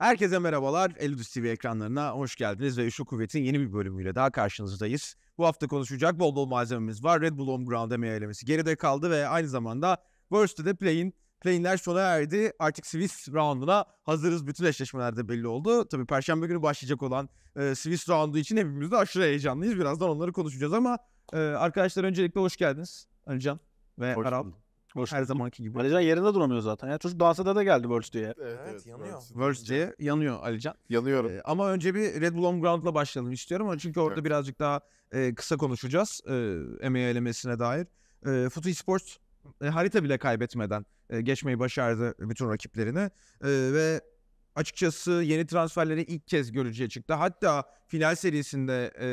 Herkese merhabalar. Eludus TV ekranlarına hoş geldiniz ve Üçlü Kuvvet'in yeni bir bölümüyle daha karşınızdayız. Bu hafta konuşacak bol bol malzememiz var. Red Bull Home Ground EMEA elemesi geride kaldı ve aynı zamanda Worst'te de Play'in Play'inler sona erdi. Artık Swiss rounduna hazırız. Bütün eşleşmelerde belli oldu. Tabii Perşembe günü başlayacak olan e, Swiss roundu için hepimiz de aşırı heyecanlıyız. Birazdan onları konuşacağız ama e, arkadaşlar öncelikle hoş geldiniz. Can ve hoş Arap. Worst. Her zamanki gibi. Alican yerinde duramıyor zaten. Ya çocuk dansada da geldi Worst diye. Evet, evet yanıyor. Worst diye yanıyor Alican. Yanıyorum. Ee, ama önce bir Red Bull On Ground'la başlayalım istiyorum. Çünkü orada evet. birazcık daha e, kısa konuşacağız. E, MEA elemesine dair. E, Futu Esports e, harita bile kaybetmeden e, geçmeyi başardı bütün rakiplerini. E, ve açıkçası yeni transferleri ilk kez görücüye çıktı. Hatta final serisinde e,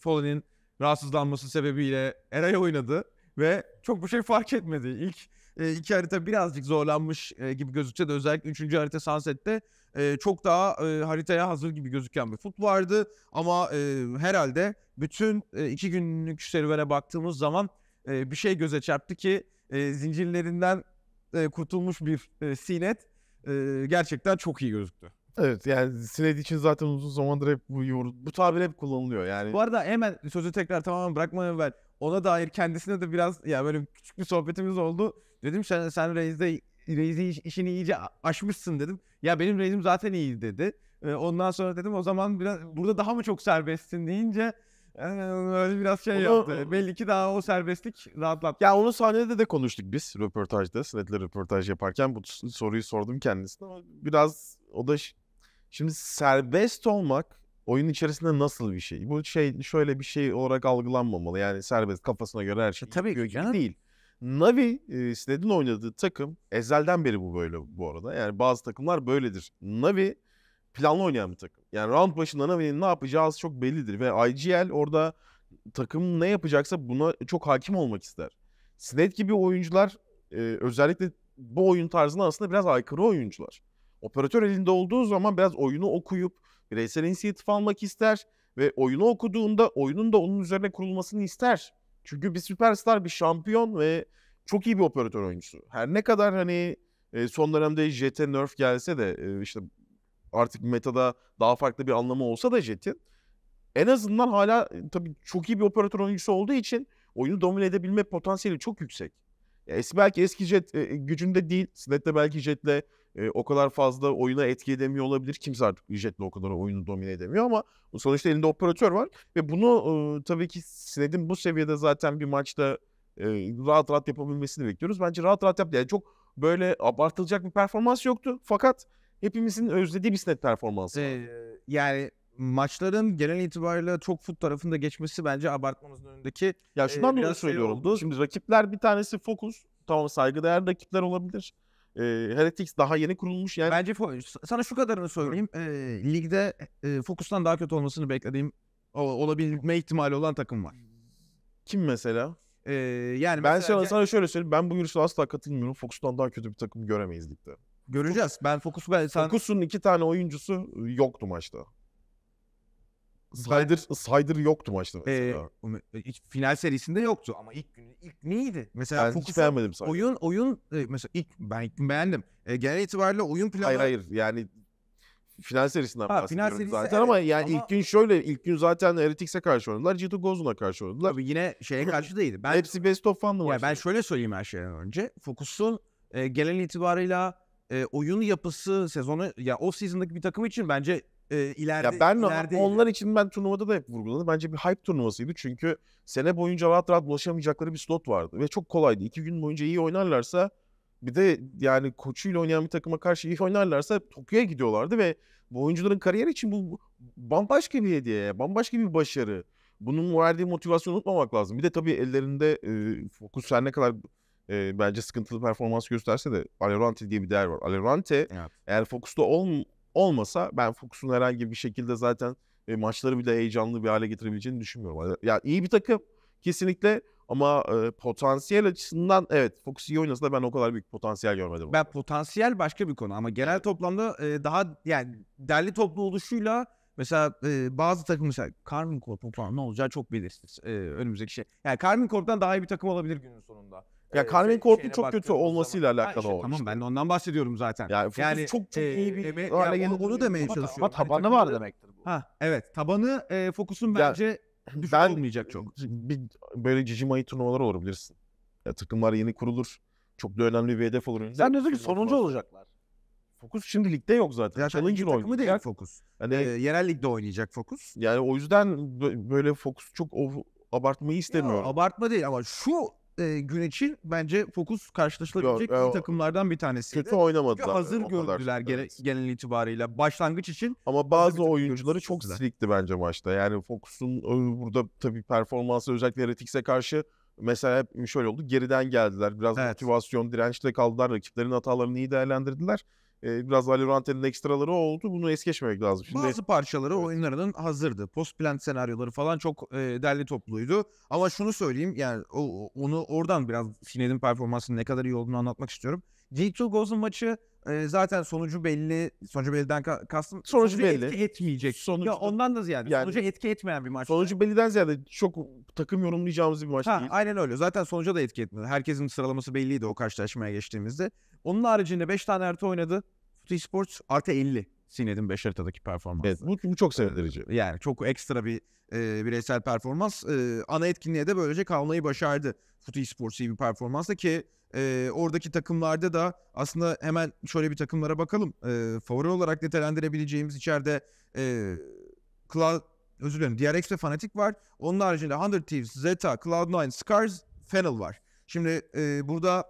Fallen'in rahatsızlanması sebebiyle Eray oynadı ve çok bir şey fark etmedi. İlk e, iki harita birazcık zorlanmış e, gibi gözükse de özellikle üçüncü harita Sunset'te e, çok daha e, haritaya hazır gibi gözüken bir fut vardı. Ama e, herhalde bütün e, iki günlük serüvene baktığımız zaman e, bir şey göze çarptı ki e, zincirlerinden e, kurtulmuş bir e, Sinet e, gerçekten çok iyi gözüktü. Evet yani sinet için zaten uzun zamandır hep bu, bu tabir hep kullanılıyor yani. Bu arada hemen sözü tekrar tamamen bırakmadan evvel ona dair kendisine de biraz ya böyle küçük bir sohbetimiz oldu. Dedim sen sen Reis'de Reis'i işini iyice aşmışsın dedim. Ya benim Reis'im zaten iyi dedi. Ee, ondan sonra dedim o zaman biraz burada daha mı çok serbestsin deyince ee, öyle biraz şey onu, yaptı. Belli ki daha o serbestlik rahatlattı. Ya onu sahnede de konuştuk biz röportajda. Snet'le röportaj yaparken bu soruyu sordum kendisine. Biraz o da şimdi serbest olmak oyun içerisinde nasıl bir şey? Bu şey şöyle bir şey olarak algılanmamalı. Yani serbest kafasına göre her şey. E, tabii ki değil. Navi e, Sned'in oynadığı takım ezelden beri bu böyle bu arada. Yani bazı takımlar böyledir. Navi planlı oynayan bir takım. Yani round başında Navi'nin ne yapacağı çok bellidir ve IGL orada takım ne yapacaksa buna çok hakim olmak ister. Sned gibi oyuncular e, özellikle bu oyun tarzına aslında biraz aykırı oyuncular. Operatör elinde olduğu zaman biraz oyunu okuyup bireysel inisiyatif almak ister ve oyunu okuduğunda oyunun da onun üzerine kurulmasını ister. Çünkü bir süperstar, bir şampiyon ve çok iyi bir operatör oyuncusu. Her ne kadar hani e, son dönemde JT nerf gelse de e, işte artık metada daha farklı bir anlamı olsa da JET'in en azından hala e, tabii çok iyi bir operatör oyuncusu olduğu için oyunu domine edebilme potansiyeli çok yüksek. es belki eski jet gücünde değil. Snet'le belki jetle e, o kadar fazla oyuna etki edemiyor olabilir. Kimse artık ücretle o kadar oyunu domine edemiyor ama sonuçta elinde operatör var. Ve bunu e, tabii ki Sined'in bu seviyede zaten bir maçta e, rahat rahat yapabilmesini bekliyoruz. Bence rahat rahat yaptı. Yani çok böyle abartılacak bir performans yoktu. Fakat hepimizin özlediği bir Sined performansı. Ee, yani maçların genel itibariyle çok fut tarafında geçmesi bence abartmamızın önündeki ya şundan e, dolayı şey söylüyorum. Şey Şimdi rakipler bir tanesi Focus. Tamam saygıdeğer rakipler olabilir. E, Heretics daha yeni kurulmuş yani. Bence sana şu kadarını söyleyeyim. E, ligde e, Focus'tan daha kötü olmasını beklediğim olabilme ihtimali olan takım var. Kim mesela? Ee, yani ben mesela... sana, sana şöyle söyleyeyim. Ben bu görüşle asla katılmıyorum. Focus'tan daha kötü bir takım göremeyiz ligde. Göreceğiz. Ben Focus ben sen... iki tane oyuncusu yoktu maçta. Snyder, Snyder yoktu maçta mesela. Ee, hiç final serisinde yoktu ama ilk günü ilk neydi? Mesela ben hiç beğenmedim sadece. Oyun oyun e, mesela ilk ben ilk beğendim. E, genel itibariyle oyun planı Hayır hayır yani final serisinden ha, bahsediyorum final serisi, zaten evet, ama yani ama... ilk gün şöyle ilk gün zaten Heretics'e karşı oynadılar. G2 Gozun'a karşı oynadılar. Tabii yine şeye karşı değildi. Ben, Hepsi best of fanlı maçtı. Ben şöyle söyleyeyim her şeyden önce. Fokus'un e, genel itibarıyla e, oyun yapısı sezonu ya yani off season'daki bir takım için bence e, ileride, ya ben ileride onlar için ben turnuvada da hep vurguladım. Bence bir hype turnuvasıydı çünkü sene boyunca rahat rahat ulaşamayacakları bir slot vardı ve çok kolaydı. İki gün boyunca iyi oynarlarsa bir de yani koçuyla oynayan bir takıma karşı iyi oynarlarsa Tokyo'ya gidiyorlardı ve bu oyuncuların kariyeri için bu bambaşka bir hediye, bambaşka bir başarı. Bunun verdiği motivasyonu unutmamak lazım. Bir de tabii ellerinde e, fokus her ne kadar e, bence sıkıntılı performans gösterse de Alerante diye bir değer var. Alerante evet. eğer fokusta olm Olmasa ben Fox'un herhangi bir şekilde zaten e, maçları bile heyecanlı bir hale getirebileceğini düşünmüyorum. Yani iyi bir takım kesinlikle ama e, potansiyel açısından evet Fox iyi oynasa da ben o kadar büyük potansiyel görmedim. Ben potansiyel başka bir konu ama genel toplamda e, daha yani derli toplu oluşuyla mesela e, bazı takım mesela Carmen Corp'un falan ne olacağı çok belirsiz e, önümüzdeki şey. Yani Carmen Corp'tan daha iyi bir takım olabilir günün sonunda. Ya ee, yani şey, Carmen Kork'un çok kötü olmasıyla zaman. alakalı ha, işte, o. Tamam ben de ondan bahsediyorum zaten. Yani, yani çok çok e, iyi bir eme, yani onu, onu demeye çalışıyorum. Ama tabanı yani, var demektir bu. Ha evet tabanı e, fokusun bence yani, düşük ben, olmayacak çok. Bir, böyle cici mayı turnuvaları olabilirsin. bilirsin. Ya, takımlar yeni kurulur. Çok da önemli bir hedef olur. Sen diyorsun ki sonuncu olacaklar. Fokus şimdi ligde yok zaten. Ya Challenger takımı değil Fokus. Yani, ee, yerel ligde oynayacak Fokus. Yani o yüzden böyle Fokus çok abartmayı istemiyorum. Ya, abartma değil ama şu e, gün için bence fokus karşılaşılabilecek Yok, e, iyi takımlardan bir tanesi. Kötü oynamadılar. hazır o gördüler kadar. gene, genel itibarıyla. Başlangıç için. Ama bazı oyuncuları çok silikti bence maçta. Yani fokusun e, burada tabii performansı özellikle Heretics'e karşı mesela hep şöyle oldu. Geriden geldiler. Biraz evet. motivasyon, dirençle kaldılar. Rakiplerin hatalarını iyi değerlendirdiler e, biraz Ali Rantel'in ekstraları oldu. Bunu es geçmemek lazım. Şimdi... Bazı parçaları evet. oyunlarının hazırdı. Post plan senaryoları falan çok e, derli topluydu. Ama şunu söyleyeyim yani o, onu oradan biraz Fined'in performansının ne kadar iyi olduğunu anlatmak istiyorum. J2 Gozun maçı e, zaten sonucu belli. Sonucu belliden ka- kastım. Sonucu, sonucu belli. etki etmeyecek. Sonucu, ya ondan da ziyade. Yani, sonucu etki etmeyen bir maç. Sonucu yani. belliden ziyade çok takım yorumlayacağımız bir maç ha, değil. Aynen öyle. Zaten sonuca da etki etmedi. Herkesin sıralaması belliydi o karşılaşmaya geçtiğimizde. Onun haricinde 5 tane artı oynadı. Futi Sports artı 50. Sined'in Beşiktaş'taki performansı. Evet, bu, bu çok sevindirici. Ee, yani çok ekstra bir e, bireysel performans. E, ana etkinliğe de böylece kalmayı başardı. Futi Sports iyi bir performansla ki e, oradaki takımlarda da aslında hemen şöyle bir takımlara bakalım. E, favori olarak nitelendirebileceğimiz içeride e, Cloud, özür dilerim DRX ve Fnatic var. Onun haricinde 100 Thieves, Zeta, Cloud9, Scars, Fennel var. Şimdi e, burada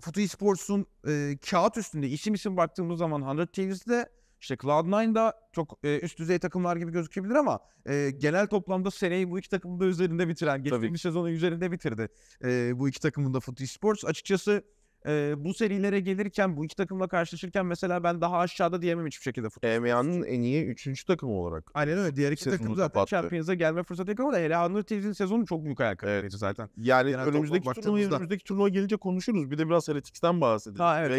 Futu Esports'un e, kağıt üstünde isim isim baktığımız zaman 100 Thieves'de işte cloud da çok e, üst düzey takımlar gibi gözükebilir ama e, genel toplamda seneyi bu iki takımın da üzerinde bitiren, geçtiğimiz sezonu üzerinde bitirdi e, bu iki takımın da Footy Sports. Açıkçası e, bu serilere gelirken bu iki takımla karşılaşırken mesela ben daha aşağıda diyemem hiçbir şekilde futbol. EMEA'nın en iyi üçüncü takımı olarak. Aynen öyle. Diğer iki takım zaten kapattı. Champions'a gelme fırsatı yok ama hele Anadolu sezonu çok büyük ayak evet. zaten. Yani Genel önümüzdeki turnuva, baktığımızda... önümüzdeki turnuva gelince konuşuruz. Bir de biraz Heretics'ten bahsedelim. Ha, evet,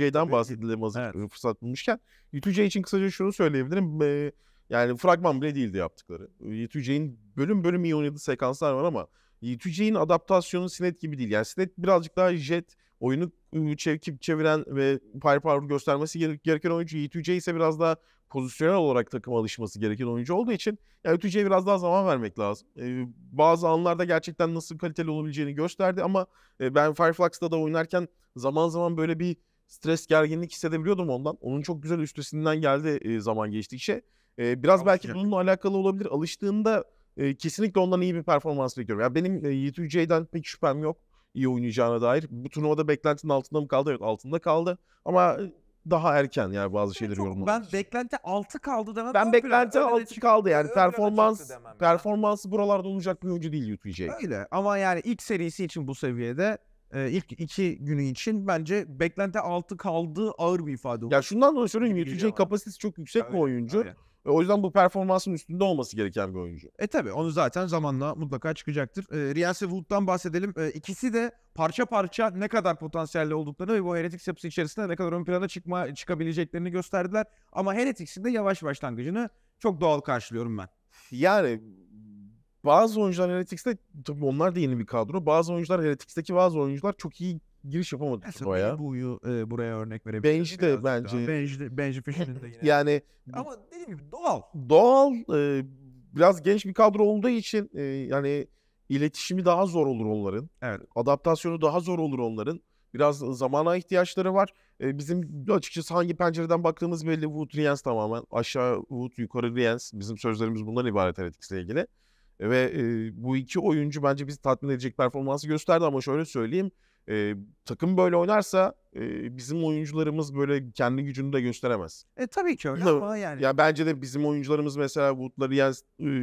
Ve u bahsedelim hazır evet. fırsat bulmuşken. u 2 için kısaca şunu söyleyebilirim. Ee, yani fragman bile değildi yaptıkları. u 2 bölüm bölüm iyi oynadığı sekanslar var ama u 2 adaptasyonu Sinet gibi değil. Yani Sinet birazcık daha jet oyunu çekip çeviren ve firepower göstermesi gereken oyuncu Yiğit Yüce ise biraz daha pozisyonel olarak takım alışması gereken oyuncu olduğu için yani Yüce'ye biraz daha zaman vermek lazım. Ee, bazı anlarda gerçekten nasıl kaliteli olabileceğini gösterdi ama e, ben Fireflux'ta da oynarken zaman zaman böyle bir stres gerginlik hissedebiliyordum ondan. Onun çok güzel üstesinden geldi e, zaman geçtikçe. E, biraz Alışacak. belki bununla alakalı olabilir. Alıştığında e, kesinlikle ondan iyi bir performans bekliyorum. Yani benim e, Yiğit Yüce'den pek şüphem yok iyi oynayacağına dair. Bu turnuvada beklentinin altında mı kaldı? Evet altında kaldı. Ama e, daha erken yani bazı şeyleri çok, yorumlamak. Ben için. beklenti altı kaldı demem. Ben beklenti altı kaldı yani performans performansı buralarda olacak bir oyuncu değil UTJ. Öyle ama yani ilk serisi için bu seviyede e, ilk iki günü için bence beklenti altı kaldı ağır bir ifade oldu. Ya şundan dolayı söyleyeyim UTJ kapasitesi çok yüksek öyle, bir oyuncu. Öyle. Ve o yüzden bu performansın üstünde olması gereken bir oyuncu. E tabi onu zaten zamanla mutlaka çıkacaktır. E, Riyans'e Wood'dan bahsedelim. E, ikisi de parça parça ne kadar potansiyelli olduklarını ve bu Heretics yapısı içerisinde ne kadar ön plana çıkma, çıkabileceklerini gösterdiler. Ama Heretics'in de yavaş başlangıcını çok doğal karşılıyorum ben. Yani bazı oyuncular Heretics'te tabii onlar da yeni bir kadro. Bazı oyuncular Heretics'teki bazı oyuncular çok iyi giriş yapamadık Mesela buraya. Bu'yu e, buraya örnek verebiliriz. Benji de bence. Benji, de, Benji Fisher'in de yine. yani ama dediğim gibi doğal. Doğal e, biraz genç bir kadro olduğu için e, yani iletişimi daha zor olur onların. Evet. Adaptasyonu daha zor olur onların. Biraz zamana ihtiyaçları var. E, bizim açıkçası hangi pencereden baktığımız belli. Wood Riens tamamen. Aşağı Wood, yukarı Riens. Bizim sözlerimiz bundan ibaret Heretics ile ilgili. E, ve e, bu iki oyuncu bence bizi tatmin edecek performansı gösterdi ama şöyle söyleyeyim. E, takım böyle oynarsa e, bizim oyuncularımız böyle kendi gücünü de gösteremez. E tabii ki öyle ama yani. Ya bence de bizim oyuncularımız mesela Wood'ları yani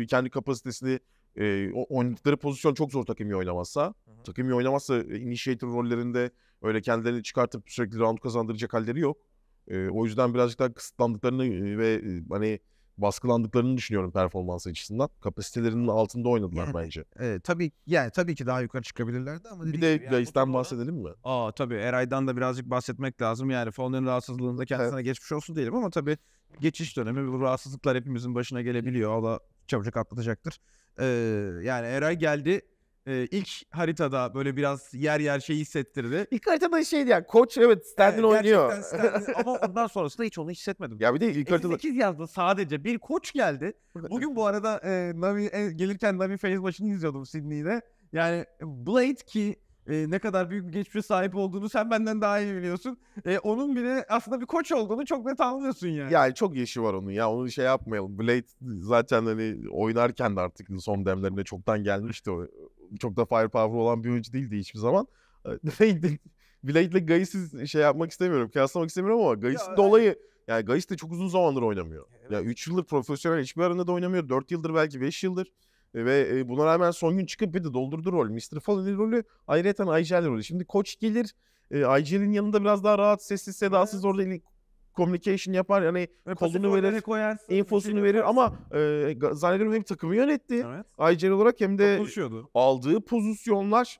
kendi kapasitesini e, oynadıkları pozisyon çok zor takım iyi oynamazsa. Hı-hı. Takım iyi oynamazsa initiator rollerinde öyle kendilerini çıkartıp sürekli round kazandıracak halleri yok. E, o yüzden birazcık daha kısıtlandıklarını ve e, hani baskılandıklarını düşünüyorum performans açısından. Kapasitelerinin altında oynadılar yani, bence. E, tabii yani tabii ki daha yukarı çıkabilirlerdi ama bir de gibi, Grace'den yani, bahsedelim mi? Aa tabii Eray'dan da birazcık bahsetmek lazım. Yani Fowler'ın rahatsızlığında kendisine geçmiş olsun diyelim ama tabii geçiş dönemi bu rahatsızlıklar hepimizin başına gelebiliyor. da çabucak atlatacaktır. Ee, yani Eray geldi e, ilk haritada böyle biraz yer yer şey hissettirdi. İlk harita haritada şeydi ya koç evet Stanley evet, oynuyor. Stanley, ama ondan sonrasında hiç onu hissetmedim. Ya bir de ilk haritada... 8 yazdı sadece bir koç geldi. Bugün bu arada e, Nami, e, gelirken Nami Feyz başını izliyordum Sydney'de. Yani e, Blade ki e, ne kadar büyük bir geçmişe sahip olduğunu sen benden daha iyi biliyorsun. E, onun bile aslında bir koç olduğunu çok net anlıyorsun yani. Yani çok yaşı var onun ya onu şey yapmayalım. Blade zaten hani oynarken de artık son demlerinde çoktan gelmişti o çok da firepower olan bir oyuncu değildi hiçbir zaman. Ee, Blade'le Gayis'i şey yapmak istemiyorum. Kıyaslamak istemiyorum ama Gayis'in ya, dolayı e, yani Gayis de çok uzun zamandır oynamıyor. Evet. Yani 3 yıldır profesyonel hiçbir aranda da oynamıyor. 4 yıldır belki 5 yıldır. Ve e, buna rağmen son gün çıkıp bir de doldurdu rol. Mr. Fallen rolü ayrıca Aycel'in rolü. Şimdi koç gelir. Aycel'in yanında biraz daha rahat, sessiz, sedasız evet. orada communication yapar. Yani Ve kolunu verir, koyarsın, infosunu verir ama e, zannediyorum hem takımı yönetti. Evet. Ayrıca olarak hem de aldığı pozisyonlar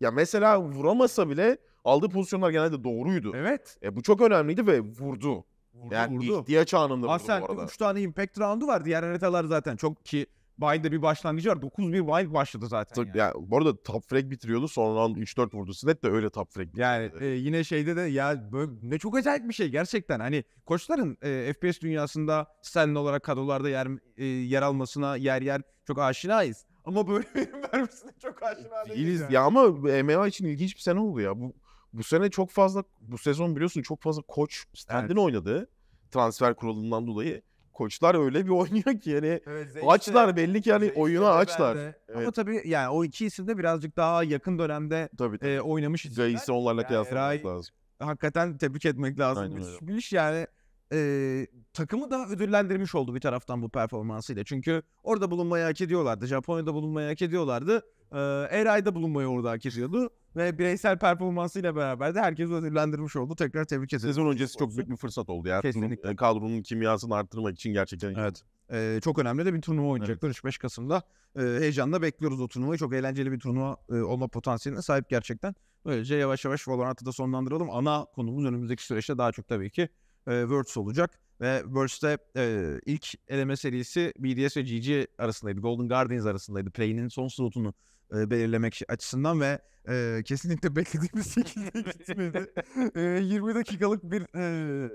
ya mesela vuramasa bile aldığı pozisyonlar genelde doğruydu. Evet. E, bu çok önemliydi ve vurdu. vurdu yani vurdu. ihtiyaç anında vurdu Arsenal, bu arada. 3 tane impact roundu var. Diğer haritalar zaten çok ki Bay'da bir başlangıcı var. 9-1 Bay başladı zaten. Tabii, yani. yani. bu arada top frag bitiriyordu. Son round 3-4 vurdu. Sinet de öyle top frag Yani e, yine şeyde de ya böyle, ne çok acayip bir şey gerçekten. Hani koçların e, FPS dünyasında Stanley olarak kadrolarda yer e, yer almasına yer yer çok aşinayız. Ama böyle verim vermesine çok e, aşina değiliz. Ya ama MMA için ilginç bir sene oldu ya. Bu bu sene çok fazla bu sezon biliyorsun çok fazla koç standin evet. oynadı transfer kuralından dolayı koçlar öyle bir oynuyor ki yani evet, Zeyş'te, açlar belli ki yani oyuna açlar. Evet. Ama tabii yani o iki isim de birazcık daha yakın dönemde tabii, tabii. E, oynamış isimler. Zeyş'i onlarla yani, kıyaslamak lazım. Hakikaten tebrik etmek lazım. Aynen, bir iş yani e, takımı da ödüllendirmiş oldu bir taraftan bu performansıyla. Çünkü orada bulunmayı hak ediyorlardı. Japonya'da bulunmayı hak ediyorlardı. E, Eray'da bulunmayı orada hak ediyordu. Ve bireysel performansıyla beraber de herkes ödüllendirmiş oldu. Tekrar tebrik ederim. Sezon öncesi çok büyük bir fırsat oldu ya. Kesinlikle. E, kadronun kimyasını arttırmak için gerçekten. Evet. Ee, çok önemli de bir turnuva oynayacaklar evet. 3-5 Kasım'da. Ee, heyecanla bekliyoruz o turnuvayı. Çok eğlenceli bir turnuva e, olma potansiyeline sahip gerçekten. Böylece yavaş yavaş Valorant'ı da sonlandıralım. Ana konumuz önümüzdeki süreçte daha çok tabii ki e, Worlds olacak. Ve Worlds'te e, ilk eleme serisi BDS ve GG arasındaydı. Golden Guardians arasındaydı. Play'nin son slotunu e, belirlemek açısından ve e, kesinlikle beklediğimiz şekilde gitmedi. e, 20 dakikalık bir e,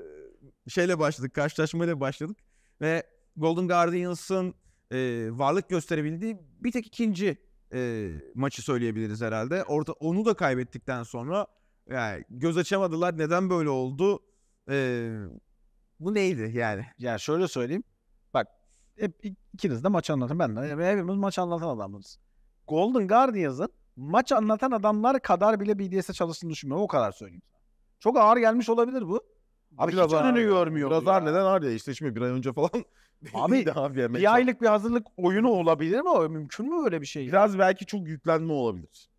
şeyle başladık, karşılaşmayla başladık ve Golden Guardians'ın e, varlık gösterebildiği bir tek ikinci e, maçı söyleyebiliriz herhalde. Orada onu da kaybettikten sonra yani göz açamadılar. Neden böyle oldu? Ee, bu neydi yani? Ya şöyle söyleyeyim. Bak hep ikiniz de maç anlatın. Ben de hepimiz maç anlatan adamız. Golden Guardians'ın maç anlatan adamlar kadar bile BDS'e çalıştığını düşünmüyorum. O kadar söyleyeyim. Çok ağır gelmiş olabilir bu. Abi biraz hiç ağır, önünü görmüyor. Biraz ağır neden ağır ya işte şimdi bir ay önce falan. Abi, abi bir aylık bir hazırlık oyunu olabilir mi? Mümkün mü böyle bir şey? Biraz belki çok yüklenme olabilir.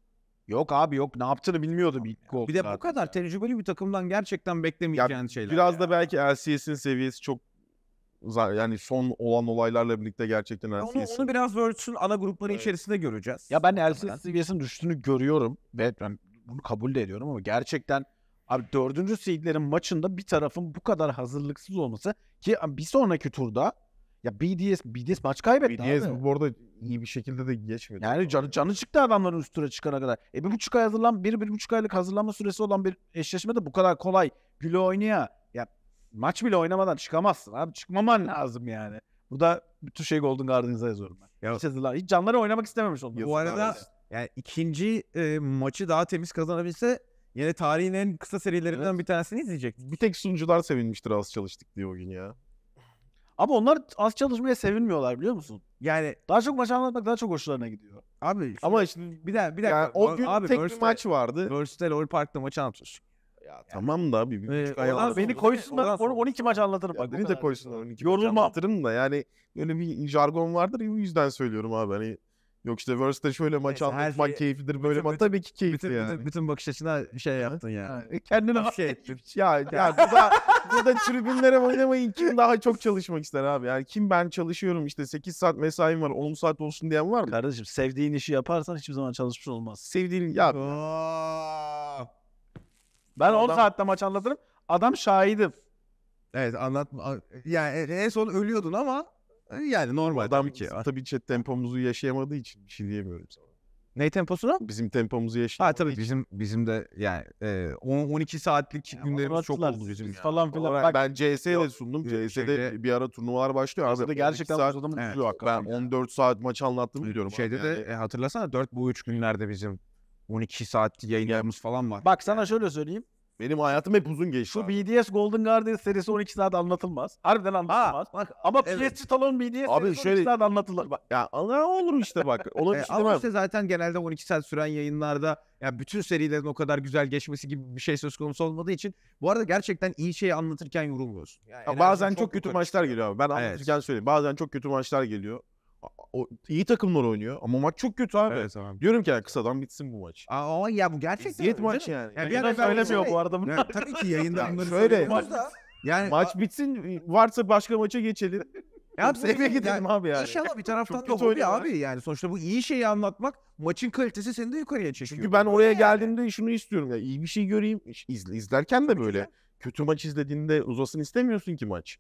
Yok abi yok ne yaptığını bilmiyordum ilk gol. Bir de bu kadar tecrübeli bir takımdan gerçekten beklemeyeceğin şeyler. Biraz ya. da belki LCS'in seviyesi çok yani son olan olaylarla birlikte gerçekten LCS. Onu, onu biraz Worlds'ün ana grupları evet. içerisinde göreceğiz. Ya ben LCS seviyesinin düştüğünü görüyorum ve ben bunu kabul de ediyorum ama gerçekten abi dördüncü seedlerin maçında bir tarafın bu kadar hazırlıksız olması ki bir sonraki turda ya BDS, BDS maç kaybetti BDS abi. bu arada iyi bir şekilde de geçmedi. Yani canı, canı çıktı adamların üstüne çıkana kadar. E bir buçuk ay hazırlan, bir, bir buçuk aylık hazırlanma süresi olan bir eşleşme de bu kadar kolay. Güle oynaya. Ya maç bile oynamadan çıkamazsın abi. Çıkmaman lazım yani. Burada bütün şey Golden Guardians'a yazıyorum ben. Ya, hiç, hazırlan, hiç canları oynamak istememiş oldum. Bu arada yani ikinci e, maçı daha temiz kazanabilse yine tarihin en kısa serilerinden evet. bir tanesini izleyecek. Bir tek sunucular sevinmiştir az çalıştık diye o gün ya. Ama onlar az çalışmaya sevinmiyorlar biliyor musun? Yani daha çok maç anlatmak daha çok hoşlarına gidiyor. Abi işte, ama şimdi bir de bir dakika yani o gün abi, tek Mörstel, bir maç vardı. Mörstel Oil Park'ta maç anlatır. Ya yani. tamam da abi bir ee, buçuk ee, ay anlatır. Beni koysunlar 12 maç anlatırım bak. Beni de koysunlar 12 Yorulmam. maç anlatırım da yani böyle bir jargon vardır ya o yüzden söylüyorum abi hani Yok işte Worst'te şöyle maç Neyse, anlatmak şeyi- keyiflidir böyle bütün- maç. Tabii ki keyifli Bütün, yani. bütün, bütün bakış açına şey yaptın yani. E, kendini hak Şey e, ettim. Ya, ya burada, burada tribünlere oynamayın. Kim daha çok çalışmak ister abi? Yani kim ben çalışıyorum işte 8 saat mesaim var 10 saat olsun diyen var mı? Kardeşim sevdiğin işi yaparsan hiçbir zaman çalışmış olmaz. Sevdiğin ya Ben 10 Adam- saatte maç anlatırım. Adam şahidim. Evet anlatma. Yani e, en son ölüyordun ama ee, yani normal. Adam ki. Tabii chat tempomuzu yaşayamadığı için bir şey diyemiyorum sana. Ne temposunu? Bizim tempomuzu yaşayamadığı Ha tabii bizim bizim de yani e, 10 12 saatlik ya, günlerimiz çok oldu bizim. Ya. Falan filan. Bak, ben CS'ye sundum. CS'de şeyde, bir ara turnuvalar başlıyor. Aslında gerçekten saat, adamın evet, Ben 14 saat maç anlattım biliyorum. Şeyde yani. de e, hatırlasana 4 bu 3 günlerde bizim 12 saat yayınlarımız falan var. Bak sana şöyle söyleyeyim. Benim hayatım hep uzun geçti. Şu abi. BDS Golden Guardian serisi 12 saat anlatılmaz. Harbiden anlatılmaz. Ha, bak, Ama evet. PSG Talon BDS abi serisi şöyle... 12 saat anlatılır. Bak, ya olur işte bak. Olur e, işte ama işte zaten genelde 12 saat süren yayınlarda yani bütün serilerin o kadar güzel geçmesi gibi bir şey söz konusu olmadığı için bu arada gerçekten iyi şeyi anlatırken yorulmuyorsun. Yani ya bazen çok, çok kötü maçlar geliyor abi. Ben anlatırken evet. söyleyeyim. Bazen çok kötü maçlar geliyor o, iyi takımlar oynuyor ama maç çok kötü abi. Evet abi. Diyorum ki yani kısadan bitsin bu maç. Aa, ya bu gerçekten Eziyet maç yani. yani. Bir ara söylemiyor bu arada. Yani, tabii ki yayında bunları şöyle. Yani maç bitsin varsa başka maça geçelim. Ya abi sevmeye gidelim yani, abi yani. İnşallah bir taraftan Çok da hobi abi yani. Sonuçta bu iyi şeyi anlatmak maçın kalitesi seni de yukarıya çekiyor. Çünkü ben oraya yani. geldiğimde şunu istiyorum. ya iyi bir şey göreyim. İzle, izlerken de böyle. Kötü maç izlediğinde uzasın istemiyorsun ki maç.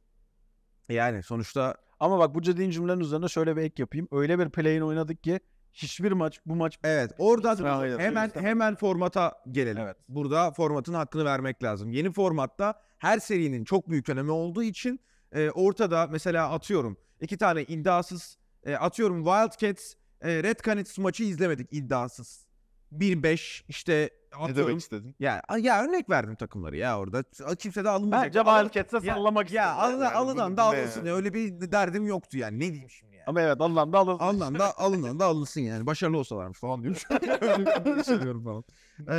Yani sonuçta ama bak bu dediğin cümlenin üzerine şöyle bir ek yapayım. Öyle bir play'in oynadık ki hiçbir maç bu maç Evet, orada hemen hemen formata gelelim. Evet. Burada formatın hakkını vermek lazım. Yeni formatta her serinin çok büyük önemi olduğu için e, ortada mesela atıyorum iki tane iddiasız e, atıyorum Wildcats e, Red Canids maçı izlemedik iddiasız. 1-5 işte atıyorum. Ne demek istedin? Ya, ya örnek verdim takımları ya orada. Kimse de alınmayacak. Bence Valkets'e sallamak istedim. Ya alın, yani, da alınsın. Ya. Öyle bir derdim yoktu yani. Ne diyeyim şimdi yani. Ama evet alınan da alınsın. Alınan da alınan da alınsın yani. Başarılı olsalarmış falan diyorum. Öyle bir şey diyorum falan ee,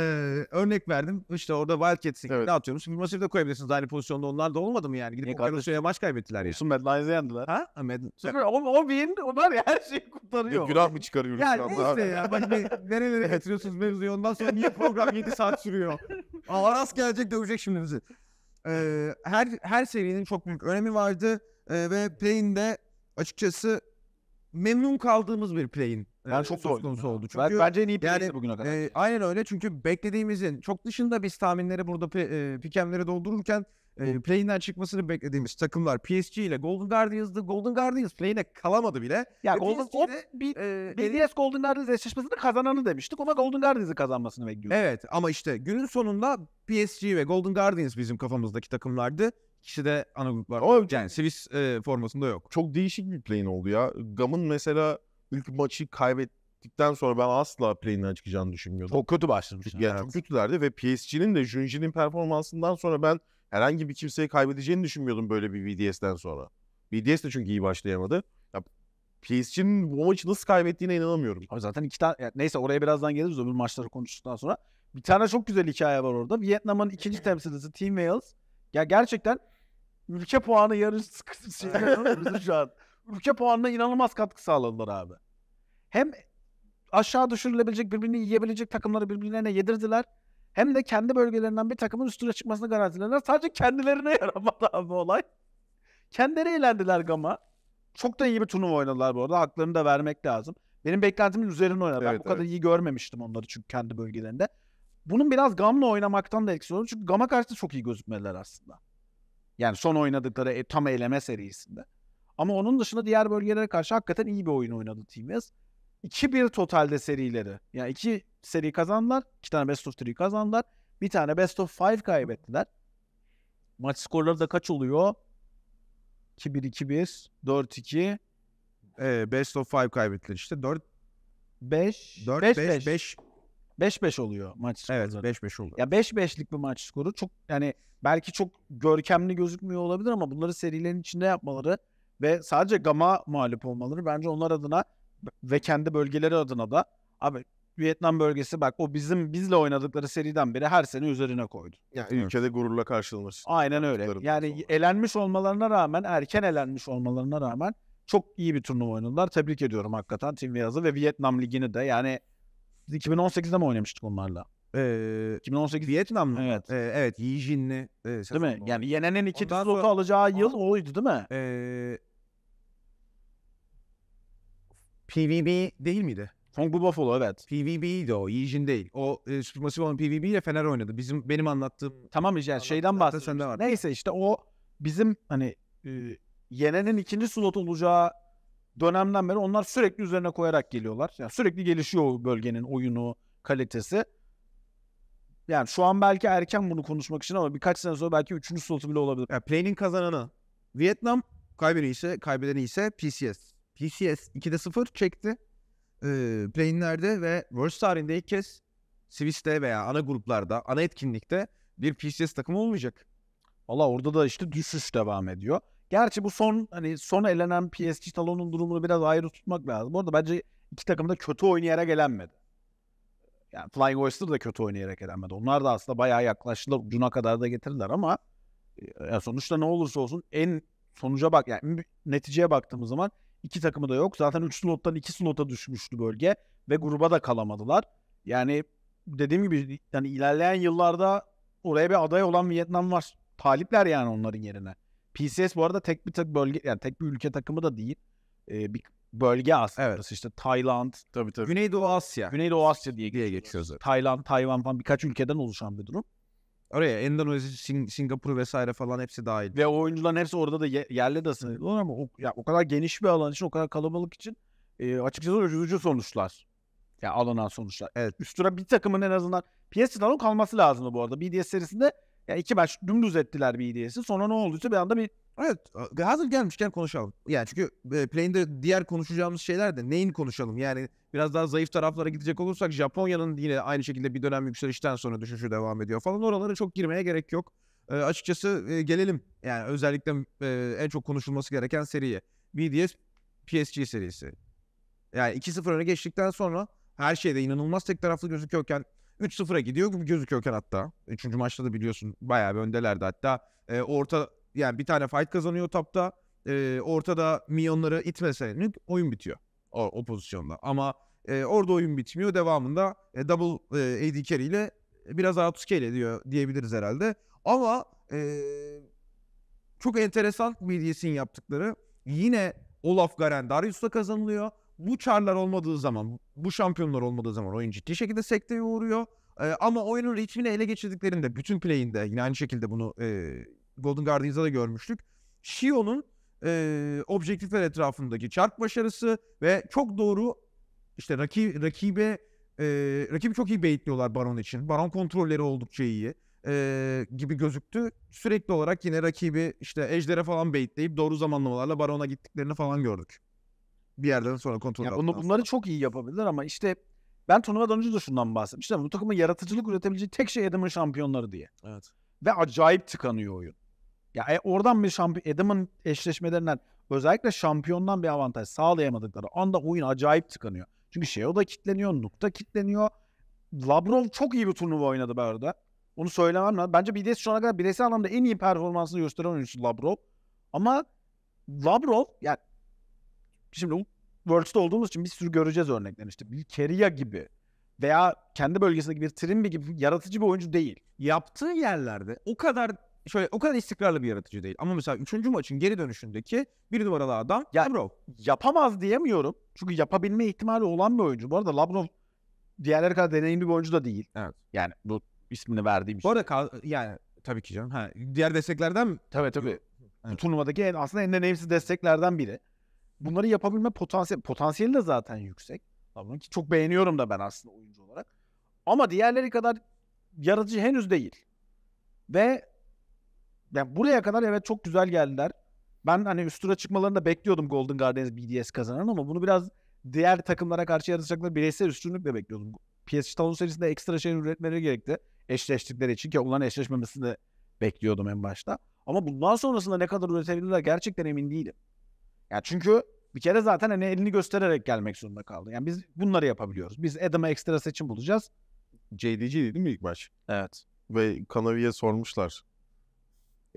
örnek verdim. İşte orada Wildcats'i evet. atıyorum. Şimdi Masif'i de koyabilirsiniz. Aynı pozisyonda onlar da olmadı mı yani? Gidip Okarosu'ya maç kaybettiler yani. Sun Madlines'e yendiler. Ha? Ahmet. Sonra o, o bin onlar ya her şeyi kurtarıyor. Ya, günah mı çıkarıyoruz? Yani neyse ya. Bak, ne, nerelere getiriyorsunuz mevzuyu ondan sonra niye program 7 saat sürüyor? Aras gelecek dövecek şimdi bizi. Ee, her her serinin çok büyük önemi vardı. Ee, ve Payne de açıkçası memnun kaldığımız bir play'in yani e, çok söz konusu oldu. Çünkü bence en iyi yani, bugüne kadar. E, aynen öyle çünkü beklediğimizin çok dışında biz tahminleri burada pe, e, pikemleri doldururken e, play'inden çıkmasını beklediğimiz takımlar PSG ile Golden Guardians'dı. Golden Guardians play'ine kalamadı bile. Ya Ve Golden o bir e, BDS e, Golden Guardians eşleşmesini kazananı demiştik ama Golden Guardians'ı kazanmasını bekliyoruz. Evet ama işte günün sonunda PSG ve Golden Guardians bizim kafamızdaki takımlardı. İkisi de ana gruplar. Ama yani Swiss e, formasında yok. Çok değişik bir playin oldu ya. Gam'ın mesela ilk maçı kaybettikten sonra ben asla plane'den çıkacağını düşünmüyordum. Çok kötü başlamış. Yani evet. çok kötülerdi ve PSG'nin de Junji'nin performansından sonra ben herhangi bir kimseyi kaybedeceğini düşünmüyordum böyle bir VDS'den sonra. VDS de çünkü iyi başlayamadı. Ya, PSG'nin bu maçı nasıl kaybettiğine inanamıyorum. Abi zaten iki tane yani neyse oraya birazdan geliriz öbür maçları konuştuktan sonra. Bir tane çok güzel hikaye var orada. Vietnam'ın ikinci temsilcisi Team Wales ya gerçekten ülke puanı yarış şeyde şu an. Ülke puanına inanılmaz katkı sağladılar abi. Hem aşağı düşürülebilecek birbirini yiyebilecek takımları birbirlerine yedirdiler. Hem de kendi bölgelerinden bir takımın üstüne çıkmasını garantilediler. Sadece kendilerine yaramadı abi olay. Kendileri eğlendiler gama. Çok da iyi bir turnuva oynadılar bu arada. Haklarını da vermek lazım. Benim beklentimin üzerine oynadılar. Evet, bu evet. kadar iyi görmemiştim onları çünkü kendi bölgelerinde bunun biraz Gam'la oynamaktan da etkisi Çünkü Gam'a karşı çok iyi gözükmediler aslında. Yani son oynadıkları e, tam eleme serisinde. Ama onun dışında diğer bölgelere karşı hakikaten iyi bir oyun oynadı Team West. 2-1 totalde serileri. Yani iki seri kazandılar. iki tane best of 3 kazandılar. Bir tane best of 5 kaybettiler. Maç skorları da kaç oluyor? 2-1-2-1, 4-2. Ee, best of 5 kaybettiler işte. 4 5 4 5 5 5-5 oluyor maç skoru. Evet 5-5 oluyor. Ya 5-5'lik bir maç skoru çok yani belki çok görkemli gözükmüyor olabilir ama bunları serilerin içinde yapmaları ve sadece Gama mağlup olmaları bence onlar adına ve kendi bölgeleri adına da abi Vietnam bölgesi bak o bizim bizle oynadıkları seriden beri her sene üzerine koydu. Yani evet. ülkede gururla karşılanır. Aynen öyle. Yani sonra. elenmiş olmalarına rağmen erken elenmiş olmalarına rağmen çok iyi bir turnuva oynadılar. Tebrik ediyorum hakikaten Tim Viyaz'ı ve Vietnam Ligi'ni de yani 2018'de mi oynamıştık onlarla? Ee, 2018 Vietnam mı? Evet. Ee, evet Yi Jin'li. değil mi? Yani Yenen'in ikinci sonra... alacağı yıl Aa. oydu değil mi? Ee, PVB değil miydi? Fong Bu Buffalo evet. PVB'ydi o. Yi değil. O e, Supermassive olan PVB ile Fener oynadı. Bizim Benim anlattığım. Tamam işte şeyden bahsediyoruz. Neyse işte o bizim hani e, Yenen'in ikinci slot olacağı dönemden beri onlar sürekli üzerine koyarak geliyorlar. Yani sürekli gelişiyor o bölgenin oyunu, kalitesi. Yani şu an belki erken bunu konuşmak için ama birkaç sene sonra belki üçüncü slotu bile olabilir. Yani play'nin kazananı Vietnam, kaybedeni ise, kaybedeni ise PCS. PCS 2'de 0 çekti e, playinlerde ve World tarihinde ilk kez Swiss'te veya ana gruplarda, ana etkinlikte bir PCS takımı olmayacak. Valla orada da işte düşüş devam ediyor. Gerçi bu son hani son elenen PSG Talon'un durumunu biraz ayrı tutmak lazım. Orada bence iki takım da kötü oynayarak elenmedi. Yani Flying Oyster da kötü oynayarak elenmedi. Onlar da aslında bayağı yaklaştılar. Ucuna kadar da getirdiler ama e, yani sonuçta ne olursa olsun en sonuca bak yani neticeye baktığımız zaman iki takımı da yok. Zaten 3 slottan 2 slota düşmüştü bölge ve gruba da kalamadılar. Yani dediğim gibi yani ilerleyen yıllarda oraya bir aday olan Vietnam var. Talipler yani onların yerine. PCS bu arada tek bir tak bölge yani tek bir ülke takımı da değil. E, bir bölge aslında. Evet. İşte Tayland, tabii, tabii. Güneydoğu Asya. Güneydoğu Asya diye, diye geçiyor zaten. Tayland, Tayvan falan birkaç ülkeden oluşan bir durum. Oraya Endonezya, Sing- Singapur vesaire falan hepsi dahil. Ve oyuncuların hepsi orada da ye- yerli de sınırlı ama o, ya, o kadar geniş bir alan için, o kadar kalabalık için e, açıkçası üzücü sonuçlar. Ya yani alınan sonuçlar. Evet. Üstüne bir takımın en azından PS sınavının kalması lazımdı bu arada. BDS serisinde yani iki baş dümdüz ettiler bir BDS'i. Sonra ne olduysa bir anda bir Evet hazır gelmişken konuşalım. Yani çünkü e, Play'inde diğer konuşacağımız şeyler de neyin konuşalım? Yani biraz daha zayıf taraflara gidecek olursak Japonya'nın yine aynı şekilde bir dönem yükselişten sonra düşüşü devam ediyor falan. Oralara çok girmeye gerek yok. E, açıkçası e, gelelim yani özellikle e, en çok konuşulması gereken seriye. BDS PSG serisi. Yani 2-0 öne geçtikten sonra her şeyde inanılmaz tek taraflı gözüküyorken 3-0'a gidiyor gibi gözüküyorken hatta. E, üçüncü maçta da biliyorsun bayağı bir öndelerdi hatta. E, orta yani bir tane fight kazanıyor tapta. E, ortada milyonları itmese oyun bitiyor o, o pozisyonda. Ama e, orada oyun bitmiyor. Devamında e, double e, AD carry ile biraz out scale ediyor diyebiliriz herhalde. Ama e, çok enteresan bir yaptıkları. Yine Olaf Garen Darius'la kazanılıyor bu çarlar olmadığı zaman, bu şampiyonlar olmadığı zaman oyun ciddi şekilde sekteye uğruyor. E, ama oyunun ritmini ele geçirdiklerinde, bütün play'inde yine aynı şekilde bunu e, Golden Guardians'da da görmüştük. Shion'un e, objektifler etrafındaki çarp başarısı ve çok doğru işte rakip, rakibe e, rakibi çok iyi beyitliyorlar Baron için. Baron kontrolleri oldukça iyi e, gibi gözüktü. Sürekli olarak yine rakibi işte ejdere falan beyitleyip doğru zamanlamalarla Baron'a gittiklerini falan gördük bir yerden sonra kontrol ya bunu, Bunları çok iyi yapabilirler ama işte ben turnuvadan önce de şundan bahsetmiştim. Bu takımın yaratıcılık üretebileceği tek şey Adam'ın şampiyonları diye. Evet. Ve acayip tıkanıyor oyun. Ya e, oradan bir şampiyon Adam'ın eşleşmelerinden özellikle şampiyondan bir avantaj sağlayamadıkları anda oyun acayip tıkanıyor. Çünkü şey o da kitleniyor, nokta kitleniyor. Labrov çok iyi bir turnuva oynadı bu arada. Onu söylemem lazım. Bence BDS şu ana kadar bireysel anlamda en iyi performansını gösteren oyuncusu Labrov. Ama Labrov yani Şimdi Worlds'ta olduğumuz için bir sürü göreceğiz örnekler İşte bir Keria gibi veya kendi bölgesindeki bir Trimby gibi yaratıcı bir oyuncu değil. Yaptığı yerlerde o kadar şöyle o kadar istikrarlı bir yaratıcı değil. Ama mesela 3. maçın geri dönüşündeki bir numaralı adam ya, Lavrov. Yapamaz diyemiyorum. Çünkü yapabilme ihtimali olan bir oyuncu. Bu arada Lavrov diğerleri kadar deneyimli bir oyuncu da değil. Evet. Yani bu ismini verdiğim Bu arada kal- yani tabii ki canım. Ha, diğer desteklerden tabii tabii. Evet. Bu turnuvadaki en, aslında en deneyimsiz desteklerden biri bunları yapabilme potansiyel potansiyeli de zaten yüksek. Tamam ki çok beğeniyorum da ben aslında oyuncu olarak. Ama diğerleri kadar yaratıcı henüz değil. Ve yani buraya kadar evet çok güzel geldiler. Ben hani üstüne çıkmalarını da bekliyordum Golden Guardians BDS kazanan ama bunu biraz diğer takımlara karşı yaratacakları bireysel üstünlükle bekliyordum. PSG Talon serisinde ekstra şey üretmeleri gerekti. Eşleştikleri için ki onların eşleşmemesini de bekliyordum en başta. Ama bundan sonrasında ne kadar üretebilirler gerçekten emin değilim. Ya çünkü bir kere zaten hani elini göstererek gelmek zorunda kaldı. Yani biz bunları yapabiliyoruz. Biz Adam'a ekstra seçim bulacağız. JDG değil mi ilk maç? Evet. Ve Kanavi'ye sormuşlar.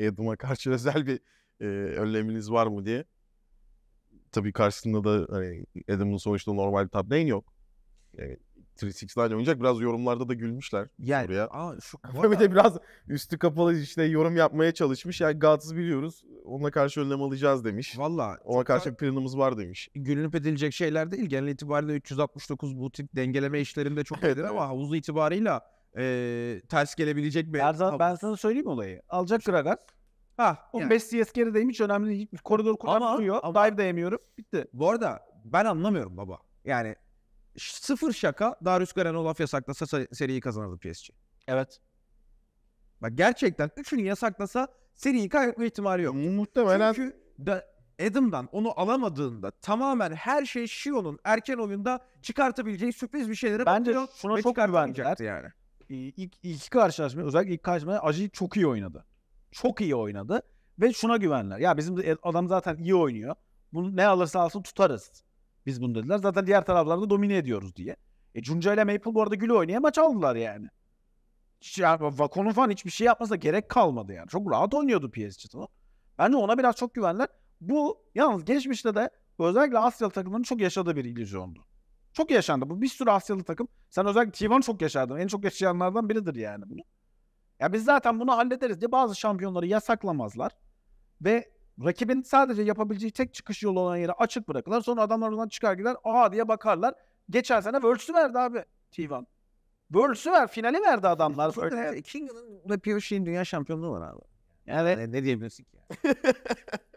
Adam'a karşı özel bir e, önleminiz var mı diye. Tabii karşısında da hani Adam'ın sonuçta normal top lane yok. Yani 369 oynayacak. Biraz yorumlarda da gülmüşler yani, buraya. Aa, şu Mehmet de biraz üstü kapalı işte yorum yapmaya çalışmış. Yani Gods'ı biliyoruz. Ona karşı önlem alacağız demiş. Valla. Ona karşı bir planımız var demiş. Gülünüp edilecek şeyler değil. Genel itibariyle 369 bu tip dengeleme işlerinde çok evet, ama havuzu itibarıyla e, ters gelebilecek bir... Erzan, ben sana söyleyeyim olayı. Alacak Gragas. Ha 15 yani. CS gerideyim hiç önemli değil. Koridor kuran duruyor. Dive de yemiyorum. Bitti. Bu arada ben anlamıyorum baba. Yani sıfır şaka Darius Garen Olaf yasaklasa seriyi kazanırdı PSG. Evet. Bak gerçekten üçünü yasaklasa seriyi kaybetme ihtimali yok. Muhtemelen. Çünkü da Adam'dan onu alamadığında tamamen her şey Shion'un erken oyunda çıkartabileceği sürpriz bir şeylere Bence şuna çok güvendiler. Yani. İlk, ilk karşılaşma özellikle ilk karşılaşma Aji çok iyi oynadı. Çok iyi oynadı ve şuna güvenler. Ya bizim e, adam zaten iyi oynuyor. Bunu ne alırsa alsın tutarız biz bunu dediler. Zaten diğer taraflarda domine ediyoruz diye. E Cunca ile Maple bu arada gülü oynaya maç aldılar yani. Ya, Vakon'un falan hiçbir şey yapmasa gerek kalmadı yani. Çok rahat oynuyordu PSG tamam. Bence ona biraz çok güvenler. Bu yalnız geçmişte de özellikle Asyalı takımların çok yaşadığı bir illüzyondu. Çok yaşandı. Bu bir sürü Asyalı takım. Sen özellikle T1 çok yaşardın. En çok yaşayanlardan biridir yani bunu. Ya biz zaten bunu hallederiz diye bazı şampiyonları yasaklamazlar. Ve rakibin sadece yapabileceği tek çıkış yolu olan yere açık bırakırlar. Sonra adamlar oradan çıkar gider. Aha diye bakarlar. Geçen sene Worlds'ü verdi abi T1. Worlds'ü ver, finali verdi adamlar. King'in ve POC'nin dünya şampiyonluğu var abi. Yani, yani ne diyebilirsin ki?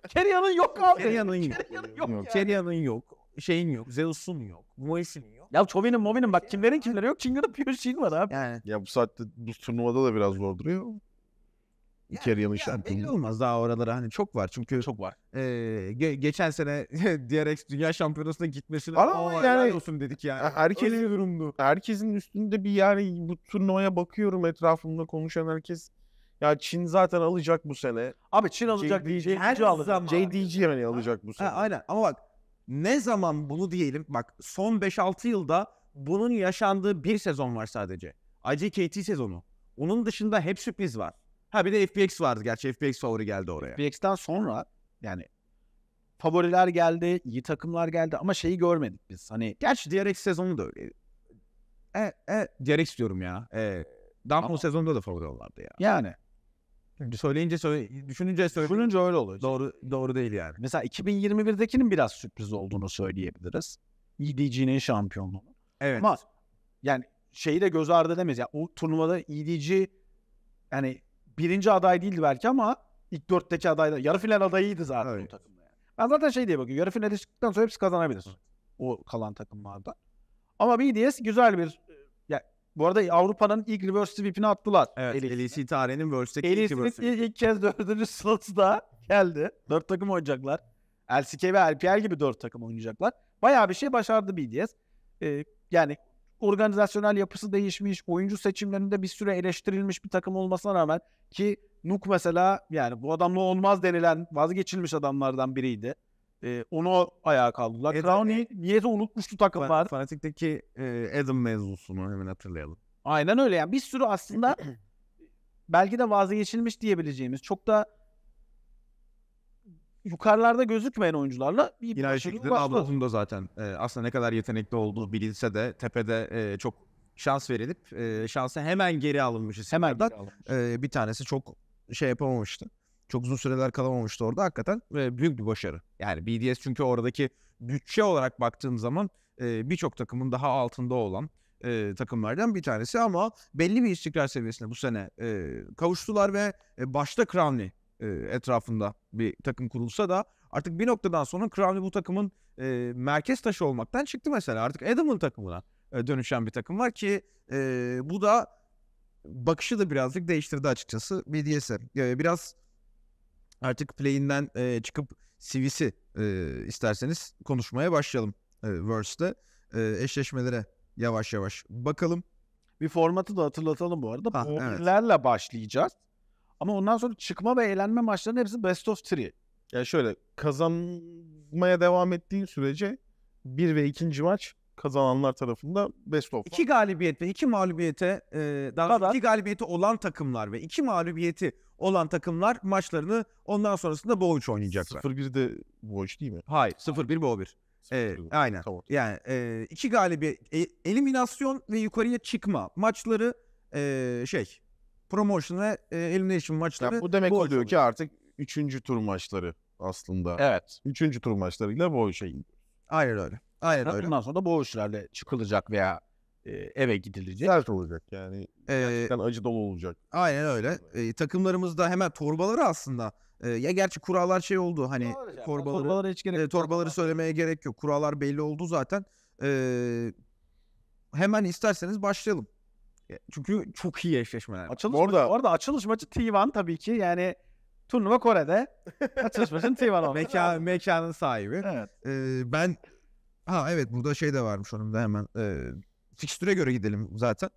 Keryan'ın yok abi. Keryan'ın yok. Keryan'ın yok. yok. Keryan'ın yok. Şeyin yok. Zeus'un yok. Moe'sinin yok. Ya Chovin'in, Movin'in bak şey kimlerin kimleri yok. King'ın POC'nin var abi. Yani. Ya bu saatte bu turnuvada da biraz zor duruyor. İki yarı yıl Belli olmaz daha oraları hani çok var çünkü. Çok var. E, ge- geçen sene DRX Dünya Şampiyonası'na gitmesine Ama yani, olsun dedik yani. Herkesin, Öyle durumdu. Herkesin üstünde bir yani bu turnuvaya bakıyorum etrafımda konuşan herkes. Ya Çin zaten alacak bu sene. Abi Çin alacak. JDG, JDG her alacak. zaman. JDG yani alacak bu sene. Ha, aynen ama bak ne zaman bunu diyelim bak son 5-6 yılda bunun yaşandığı bir sezon var sadece. IGKT sezonu. Onun dışında hep sürpriz var. Ha bir de FPX vardı gerçi. FPX favori geldi oraya. FPX'ten sonra yani favoriler geldi, iyi takımlar geldi ama şeyi görmedik biz. Hani gerçi DRX sezonu da öyle. E, e, DRX diyorum ya. E, Downfall sezonunda da favori olurlardı ya. Yani. Söyleyince söyle, düşününce söyle. Düşününce öyle oluyor. Doğru doğru değil yani. Mesela 2021'dekinin biraz sürpriz olduğunu söyleyebiliriz. EDG'nin şampiyonluğu. Evet. Ama yani şeyi de göz ardı demez. Ya yani o turnuvada EDG yani birinci aday değildi belki ama ilk dörtteki adaydı. Yarı final adayıydı zaten evet. bu takımda. Yani. Ben zaten şey diye bakıyorum. Yarı finale çıktıktan sonra hepsi kazanabilir. O kalan takımlarda. Ama BDS güzel bir e, ya, bu arada Avrupa'nın ilk reverse sweep'ini attılar. Evet, LEC tarihinin worst'teki ilk reverse sweep'i. ilk kez dördüncü sırası geldi. Dört takım oynayacaklar. LCK ve LPL gibi dört takım oynayacaklar. Bayağı bir şey başardı BDS. Ee, yani organizasyonel yapısı değişmiş, oyuncu seçimlerinde bir süre eleştirilmiş bir takım olmasına rağmen ki Nuk mesela yani bu adamla olmaz denilen vazgeçilmiş adamlardan biriydi. Ee, onu ayağa kaldılar. Crowney niyeti unutmuştu takım takımlar. Fanatik'teki e, Adam mevzusunu hemen hatırlayalım. Aynen öyle yani bir sürü aslında belki de vazgeçilmiş diyebileceğimiz çok da yukarılarda gözükmeyen oyuncularla bir Yine aynı şekilde Nablat'ın da zaten e, aslında ne kadar yetenekli olduğu bilinse de tepede e, çok şans verilip e, şansı hemen geri alınmış isimlerden hemen e, bir tanesi çok şey yapamamıştı. Çok uzun süreler kalamamıştı orada. Hakikaten e, büyük bir başarı. Yani BDS çünkü oradaki bütçe olarak baktığın zaman e, birçok takımın daha altında olan e, takımlardan bir tanesi ama belli bir istikrar seviyesine bu sene e, kavuştular ve e, başta Crownley e, etrafında bir takım kurulsa da artık bir noktadan sonra Crowley bu takımın e, merkez taşı olmaktan çıktı mesela. Artık Adam'ın takımına e, dönüşen bir takım var ki e, bu da bakışı da birazcık değiştirdi açıkçası BDS'e. E, biraz artık play'inden e, çıkıp CV'si e, isterseniz konuşmaya başlayalım e, Verse'de. E, eşleşmelere yavaş yavaş bakalım. Bir formatı da hatırlatalım bu arada. Ha, Mobillerle evet. başlayacağız. Ama ondan sonra çıkma ve eğlenme maçlarının hepsi best of three. Yani şöyle kazanmaya devam ettiğin sürece bir ve ikinci maç kazananlar tarafında best of. İki galibiyet ve iki mağlubiyete e, daha kadar. iki galibiyeti olan takımlar ve iki mağlubiyeti olan takımlar maçlarını ondan sonrasında bu üç oynayacaklar. 0-1'de bu üç değil mi? Hayır 0-1 bu 1. Ee, aynen. Tamam. Yani e, iki galibiyet e, eliminasyon ve yukarıya çıkma maçları e, şey promotion ve e, elimination maçları. Yani bu demek bu oluyor açılıyor. ki artık üçüncü tur maçları aslında. Evet. Üçüncü tur maçlarıyla bu işe Aynen öyle. Aynen öyle. Bundan sonra da bu çıkılacak veya e, eve gidilecek. Sert olacak yani. Ee, Gerçekten acı dolu olacak. Aynen öyle. Ee, takımlarımız da hemen torbaları aslında. Ee, ya gerçi kurallar şey oldu hani torbaları, şey torbaları, torbaları hiç gerek e, torbaları söylemeye gerek yok. Kurallar belli oldu zaten. Ee, hemen isterseniz başlayalım. E, çünkü çok iyi eşleşmeler. Açılış orada... orada açılış maçı T1 tabii ki yani turnuva Kore'de. açılış maçın T1 oldu. Mekan, mekanın sahibi. Evet. Ee, ben ha evet burada şey de varmış onun da hemen. Ee, fikstüre göre gidelim zaten.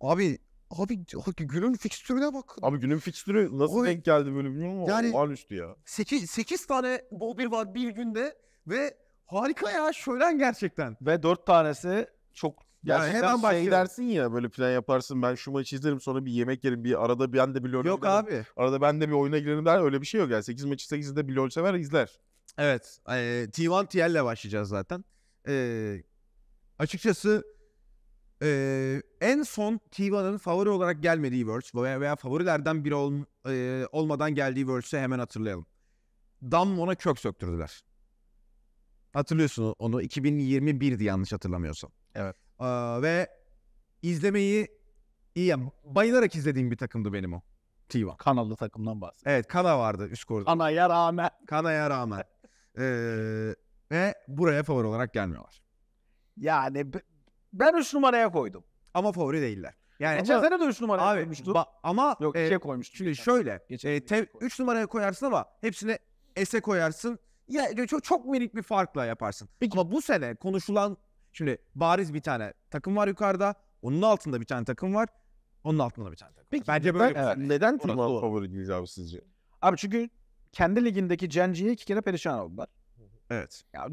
Abi Abi günün fikstürüne bak. Abi günün fikstürü nasıl Abi, denk geldi böyle bilmiyorum ama yani, olağanüstü ya. 8, 8 tane bol bir var bir günde ve harika ya şölen gerçekten. Ve 4 tanesi çok yani Gerçekten hemen başlıyor. şey dersin ya böyle plan yaparsın ben şu maçı izlerim sonra bir yemek yerim bir arada ben de bir LoL Yok oynarım. abi. Arada ben de bir oyuna girerim der öyle bir şey yok yani 8 maçı de bir LoL sever izler. Evet e, T1 TL ile başlayacağız zaten. E, açıkçası e, en son T1'ın favori olarak gelmediği Worlds veya, veya favorilerden biri ol, e, olmadan geldiği Worlds'ı hemen hatırlayalım. Dam ona kök söktürdüler. Hatırlıyorsun onu 2021'di yanlış hatırlamıyorsam. Evet. Ee, ve izlemeyi iyi bayılarak izlediğim bir takımdı benim o. T1. Kanalı takımdan bahsediyorum. Evet Kana vardı üst koridorda. Kana'ya rağmen. Kana'ya rağmen. ee, ve buraya favori olarak gelmiyorlar. Yani ben 3 numaraya koydum. Ama favori değiller. Yani geçen sene de 3 numaraya abi, koymuştu. Ba- ama Yok 2'ye e, koymuştu. Şimdi şöyle 3 e, te- numaraya koyarsın ama hepsine S'e koyarsın. Ya çok, çok minik bir farkla yaparsın. Peki. Ama bu sene konuşulan Şimdi bariz bir tane takım var yukarıda. Onun altında bir tane takım var. Onun altında bir tane takım. Peki, var. Bence böyle evet. neden turnuva favori abi sizce? Abi çünkü kendi ligindeki Genji'ye iki kere perişan oldular. Evet. Ya,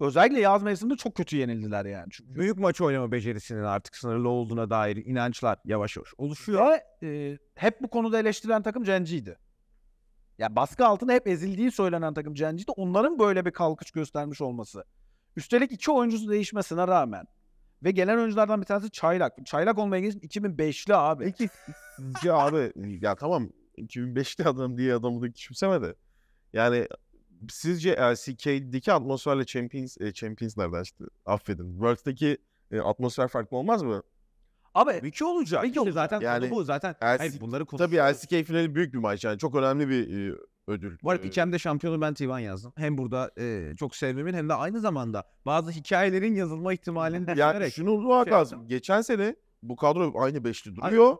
özellikle yaz mevsiminde çok kötü yenildiler yani. Çünkü. Büyük maç oynama becerisinin artık sınırlı olduğuna dair inançlar yavaş yavaş oluşuyor. Ve, e, hep bu konuda eleştirilen takım Genji'ydi. Ya baskı altında hep ezildiği söylenen takım Genji'de onların böyle bir kalkış göstermiş olması Üstelik iki oyuncusu değişmesine rağmen ve gelen oyunculardan bir tanesi Çaylak. Çaylak olmaya geçtim 2005'li abi. İki ya abi ya tamam 2005'li adam diye adamı da küçümseme Yani sizce LCK'deki atmosferle Champions e, Champions nereden işte affedin. World'daki e, atmosfer farklı olmaz mı? Abi tabii ki olacak. Tabii ki olacak. Zaten yani, bu zaten. LC, hayır, bunları konuşuyoruz. Tabii LCK finali büyük bir maç yani çok önemli bir e, ödül. Bu arada ee... içemde şampiyonu ben Tivan yazdım. Hem burada e, çok sevmemin hem de aynı zamanda bazı hikayelerin yazılma ihtimalini düşünerek. Yani şunu unutmak şey lazım. Yaptım. Geçen sene bu kadro aynı beşli duruyor. Aynen.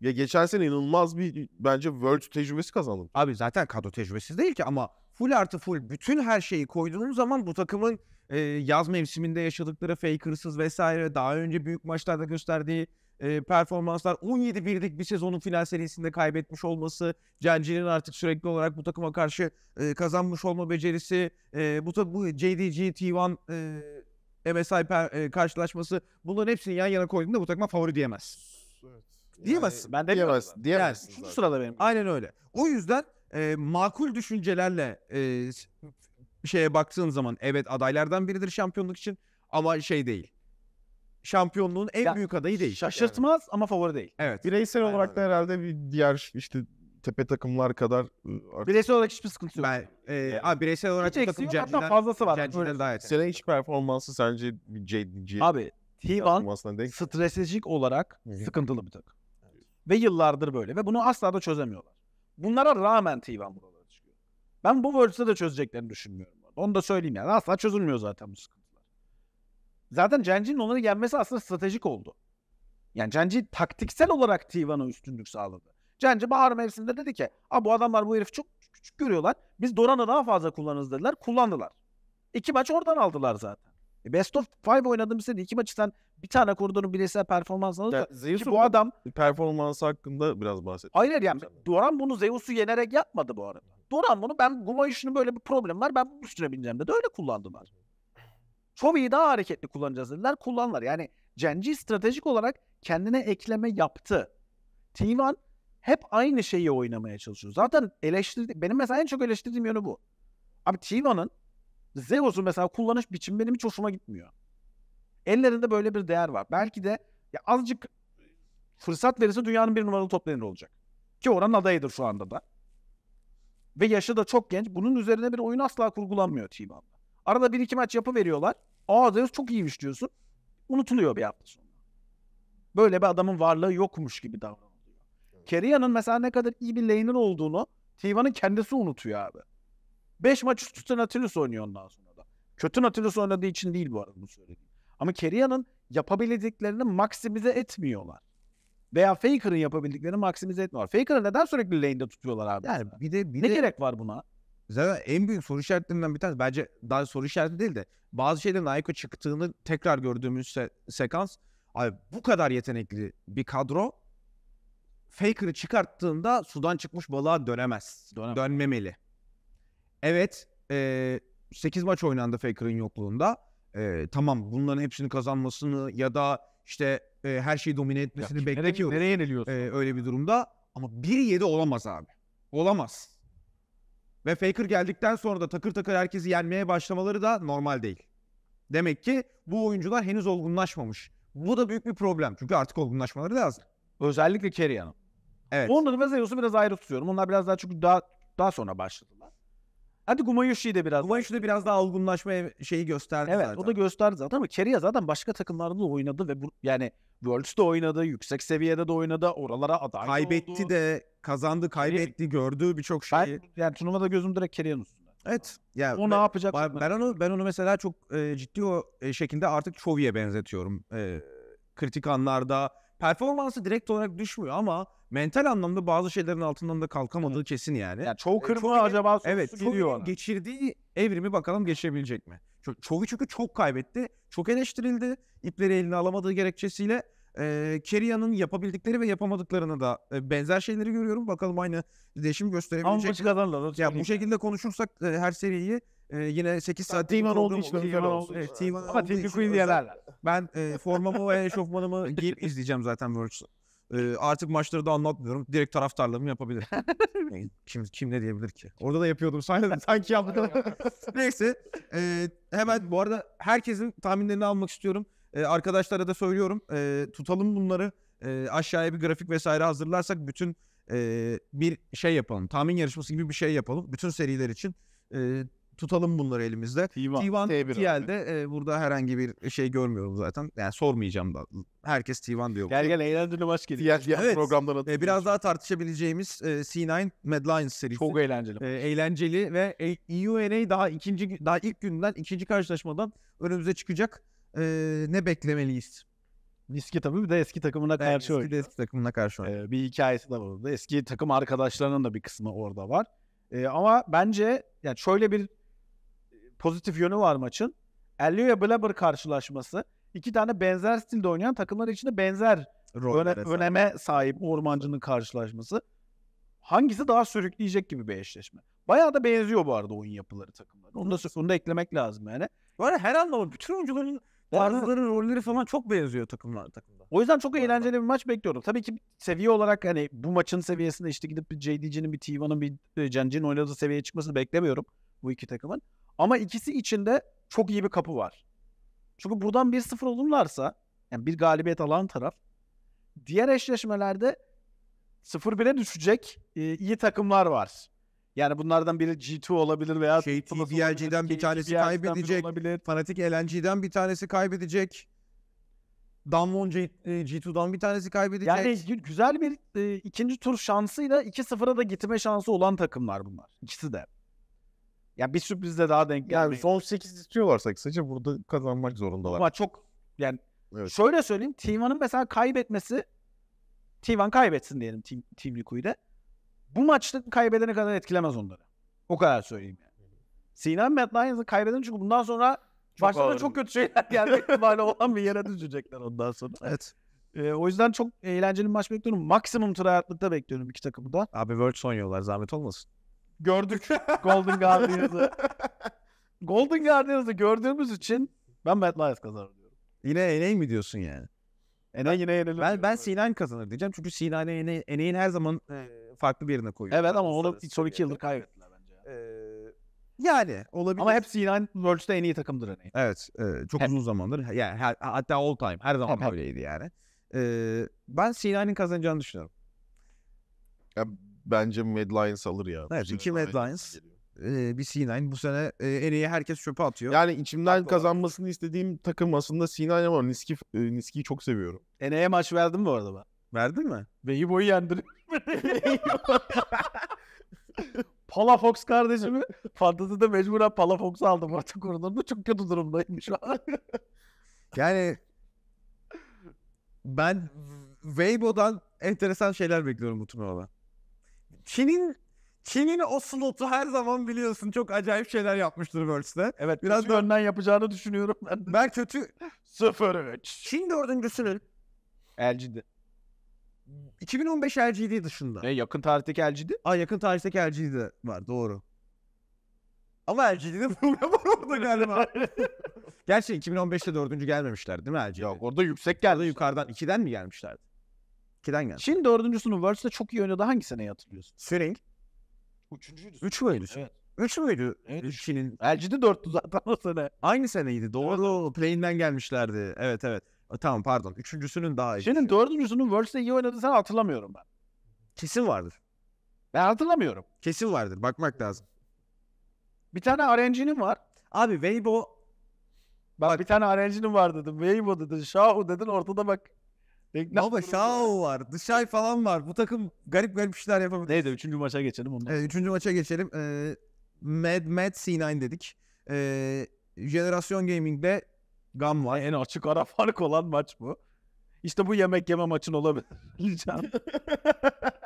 Ya geçen sene inanılmaz bir bence World tecrübesi kazandım. Abi zaten kadro tecrübesiz değil ki ama full artı full bütün her şeyi koyduğun zaman bu takımın e, yaz mevsiminde yaşadıkları fakersız vesaire daha önce büyük maçlarda gösterdiği e, performanslar 17 birlik bir sezonun final serisinde kaybetmiş olması, Cenci'nin artık sürekli olarak bu takıma karşı e, kazanmış olma becerisi, e, bu tabi bu JDG T1 e, MSI per, e, karşılaşması bunların hepsini yan yana koyduğunda bu takıma favori diyemez. Evet. Diyemezsin. Yani, ben de diyemez, diyemezsin. Yani, şu sırada benim. Aynen öyle. O yüzden e, makul düşüncelerle e, şeye baktığın zaman evet adaylardan biridir şampiyonluk için ama şey değil şampiyonluğun en Ya, büyük adayı değil. Şaşırtmaz ama favori değil. Evet. Bireysel Aynen olarak da herhalde bir diğer işte tepe takımlar kadar ıı, artık Bireysel olarak hiçbir sıkıntı yok. Ben, e, abi bireysel olarak Hiç bir eksiği takım yok hatta fazlası var. Öyle. daha yeter. sene hiç performansı sence JDG Abi Tivan performansına denk stratejik olarak sıkıntılı bir takım. Ve yıllardır böyle ve bunu asla da çözemiyorlar. Bunlara rağmen Tivan buralara çıkıyor. Ben bu Worlds'ı da çözeceklerini düşünmüyorum. Onu da söyleyeyim yani. Asla çözülmüyor zaten bu sıkıntı zaten Cenci'nin onları yenmesi aslında stratejik oldu. Yani Cenci taktiksel olarak Tivan'a üstünlük sağladı. Cenci bahar mevsiminde dedi ki bu adamlar bu herifi çok küçük görüyorlar. Biz Doran'ı daha fazla kullanırız dediler. Kullandılar. İki maç oradan aldılar zaten. E Best of Five oynadığım sene iki maçı sen bir tane koridorun bireysel performansını alır. Zeus bu adam performans hakkında biraz bahset. Hayır yani Doran bunu Zeus'u yenerek yapmadı bu arada. Doran bunu ben Guma Gumayış'ın böyle bir problem var ben bu üstüne bineceğim dedi. Öyle kullandılar iyi daha hareketli kullanacağız dediler. Kullanlar. Yani Genji stratejik olarak kendine ekleme yaptı. T1 hep aynı şeyi oynamaya çalışıyor. Zaten eleştirdi. Benim mesela en çok eleştirdiğim yönü bu. Abi T1'ın Zeus'u mesela kullanış biçim benim hiç hoşuma gitmiyor. Ellerinde böyle bir değer var. Belki de ya azıcık fırsat verirse dünyanın bir numaralı toplanır olacak. Ki oranın adayıdır şu anda da. Ve yaşı da çok genç. Bunun üzerine bir oyun asla kurgulanmıyor t Arada bir iki maç yapı veriyorlar. Aa diyoruz çok iyiymiş diyorsun. Unutuluyor bir hafta sonra. Böyle bir adamın varlığı yokmuş gibi davranılıyor. Keriya'nın mesela ne kadar iyi bir laner olduğunu Tivan'ın kendisi unutuyor abi. Beş maç üst üste Nautilus oynuyor ondan sonra da. Kötü Nautilus oynadığı için değil bu arada bunu söylediğim. Ama Keriya'nın yapabildiklerini maksimize etmiyorlar. Veya Faker'ın yapabildiklerini maksimize etmiyorlar. Faker'ı neden sürekli lane'de tutuyorlar abi? Yani bir de bir ne de... gerek var buna? zaten en büyük soru işaretlerinden bir tanesi bence daha soru işareti değil de bazı şeylerin Ayko çıktığını tekrar gördüğümüz se- sekans abi bu kadar yetenekli bir kadro Faker'ı çıkarttığında sudan çıkmış balığa dönemez. Dönem. Dönmemeli. Evet e, 8 maç oynandı Faker'ın yokluğunda. E, tamam bunların hepsini kazanmasını ya da işte e, her şeyi domine etmesini ya, beklemiyoruz. Nereye, nereye yeniliyorsun? E, öyle bir durumda. Ama 1-7 olamaz abi. Olamaz. Ve Faker geldikten sonra da takır takır herkesi yenmeye başlamaları da normal değil. Demek ki bu oyuncular henüz olgunlaşmamış. Bu da büyük bir problem. Çünkü artık olgunlaşmaları lazım. Özellikle Kerry Hanım. Evet. Onları ve Zeus'u biraz ayrı tutuyorum. Onlar biraz daha çünkü daha daha sonra başladı. Hadi Gumayushi'yi de biraz. Gumayushi de biraz daha olgunlaşma şeyi gösterdi evet, zaten. o da gösterdi zaten ama Keria zaten başka takımlarda da oynadı ve bu, yani Worlds'da oynadı, yüksek seviyede de oynadı, oralara aday Kaybetti oldu. de, kazandı, kaybetti, Keri... gördü birçok şeyi. Ben, yani turnuvada gözüm direkt Keria'nın üstünde. Evet. Yani o ben, ne yapacak? Ben, ben onu ben onu mesela çok e, ciddi o e, şekilde artık Çovi'ye benzetiyorum. E, kritik anlarda performansı direkt olarak düşmüyor ama mental anlamda bazı şeylerin altından da kalkamadığı kesin yani. yani çoğu kırma e, acaba evet, geliyor ona. Geçirdiği evrimi bakalım geçebilecek mi? Çok, çoğu çünkü çok kaybetti. Çok eleştirildi. ipleri eline alamadığı gerekçesiyle. E, Keria'nın yapabildikleri ve yapamadıklarını da e, benzer şeyleri görüyorum. Bakalım aynı değişim gösterebilecek. Ama bu, ya, bu şekilde konuşursak e, her seriyi ee, yine 8 saat T1 olduğu için. T1 olduğu için. Ama Tilki Queen yenerler. Ben e, formamı ve eşofmanımı giyip izleyeceğim zaten Worlds'u. E, ee, artık maçları da anlatmıyorum. Direkt taraftarlığımı yapabilirim. kim, kim ne diyebilir ki? Orada da yapıyordum sayılır. Sanki yaptım. Neyse. E, hemen bu arada herkesin tahminlerini almak istiyorum. E, arkadaşlara da söylüyorum. E, tutalım bunları. E, aşağıya bir grafik vesaire hazırlarsak bütün e, bir şey yapalım. Tahmin yarışması gibi bir şey yapalım. Bütün seriler için. E, tutalım bunları elimizde. T1, T1 TL'de e, burada herhangi bir şey görmüyorum zaten. Yani sormayacağım da. Herkes T1 diyor. Gel gel eğlenceli maç geliyor. Diğer, evet. programlara. E, biraz daha tartışabileceğimiz e, C9 Mad Lions serisi. Çok eğlenceli. E, eğlenceli ve e, EUNA daha ikinci daha ilk günden ikinci karşılaşmadan önümüze çıkacak. E, ne beklemeliyiz? Eski tabii bir de eski takımına evet, karşı eski oynuyor. eski takımına karşı oynuyor. Ee, bir hikayesi de var orada. Eski takım arkadaşlarının da bir kısmı orada var. Ee, ama bence yani şöyle bir pozitif yönü var maçın. Elliot Blaber karşılaşması iki tane benzer stilde oynayan takımlar içinde benzer öne, öneme sahip Ormancı'nın karşılaşması. Hangisi daha sürükleyecek gibi bir eşleşme. Bayağı da benziyor bu arada oyun yapıları takımların. Onu da, onu da eklemek lazım yani. Bu her anlamda bütün oyuncuların tarzları, rolleri falan çok benziyor takımlar takımda. O yüzden çok eğlenceli bir maç bekliyorum. Tabii ki seviye olarak hani bu maçın seviyesinde işte gidip bir JDC'nin bir T1'ın bir Cenc'in oynadığı seviyeye çıkmasını beklemiyorum bu iki takımın. Ama ikisi içinde çok iyi bir kapı var. Çünkü buradan 1-0 olurlarsa yani bir galibiyet alan taraf diğer eşleşmelerde 0-1'e düşecek e, iyi takımlar var. Yani bunlardan biri G2 olabilir veya şey, TBLG'den bir tanesi kaybedecek. Fanatik LNG'den bir tanesi kaybedecek. Damwon G2'dan e, bir tanesi kaybedecek. Yani güzel bir e, ikinci tur şansıyla 2-0'a da gitme şansı olan takımlar bunlar. İkisi de. Yani bir sürprizle daha denk Yani gelmeyin. son 8 istiyorlarsa kısaca burada kazanmak zorundalar. Ama çok yani Evet. şöyle söyleyeyim T1'ın mesela kaybetmesi T1 kaybetsin diyelim Team, Team Liquid'e. Bu maçta kaybedene kadar etkilemez onları. O kadar söyleyeyim yani. Sinan Matt Lyons'ı kaybeden çünkü bundan sonra başlarına çok kötü şeyler gelmek ihtimali olan bir yere düşecekler ondan sonra. Evet. Ee, o yüzden çok eğlenceli bir maç bekliyorum. Maksimum tryhardlıkta bekliyorum iki takımı da. Abi World son yollar zahmet olmasın gördük Golden Guardians'ı. Golden Guardians'ı gördüğümüz için ben Matt Lyons kazanır diyorum. Yine Eney mi diyorsun yani? Eney yine yenilir. Ben, ben Sinan kazanır diyeceğim. Çünkü Sinan'ı Eney, Eney'in her zaman e, farklı bir yerine koyuyor. Evet ama onu son iki yıldır kaybettiler bence. Ee, yani olabilir. Ama hep Sinan Worlds'te en iyi takımdır Eney. Evet. E, çok hep. uzun zamandır. Yani, hatta all time. Her zaman hep, böyleydi yani. Ee, ben Sinan'ın kazanacağını düşünüyorum. Ya bence Mad Lions alır ya. Evet iki Mad Lions e, bir C9. Bu sene e, Ereği herkes çöpe atıyor. Yani içimden Haklı kazanmasını olarak. istediğim takım aslında C9 ama Niski, e, Niski'yi çok seviyorum. Ereğe maç verdim bu arada ben. Verdin mi? boyu Veybo'yu yendin. Palafox kardeşimi fantazide mecburen Palafox'u aldım artık oradan çok kötü durumdayım şu an. yani ben Weibo'dan enteresan şeyler bekliyorum bu turnuvada. Çin'in Çin'in o slotu her zaman biliyorsun çok acayip şeyler yapmıştır Worlds'te. Evet biraz kötü. da önden yapacağını düşünüyorum ben. Ben kötü 0-3. Çin dördüncüsünün LG'di. 2015 LGD dışında. Ne yakın tarihteki LGD? Aa yakın tarihteki LGD var doğru. Ama LGD'de problem var orada galiba. Gerçi 2015'te dördüncü gelmemişler değil mi LGD? Yok orada yüksek geldi. Orada yukarıdan 2'den mi gelmişlerdi? 2'den geldi. Şimdi dördüncüsünü Worlds'de çok iyi oynadı. Hangi seneyi hatırlıyorsun? Süreyi. Üçüncüydü. Üç müydü? Evet. Üç müydü? Evet. Üçünün. LG'de dörttü zaten o sene. Aynı seneydi. Doğru. Evet. Play'inden gelmişlerdi. Evet evet. E, tamam pardon. Üçüncüsünün daha iyi. Şimdi dördüncüsünün Worlds'de iyi oynadı sen hatırlamıyorum ben. Kesin vardır. Ben hatırlamıyorum. Kesin vardır. Bakmak lazım. Bir tane RNG'nin var. Abi Weibo... Ben bak, bir tane RNG'nin var dedim. Weibo dedin. Shahu dedin. Ortada bak Bekle. Baba Şao var. Dışay falan var. Bu takım garip garip işler yapabilir. Neydi? Üçüncü maça geçelim ondan. Evet, üçüncü maça geçelim. Ee, Mad, Mad C9 dedik. Ee, Jenerasyon Gaming'de Gam var. En açık ara fark olan maç bu. İşte bu yemek yeme maçın olabilir. Ricam.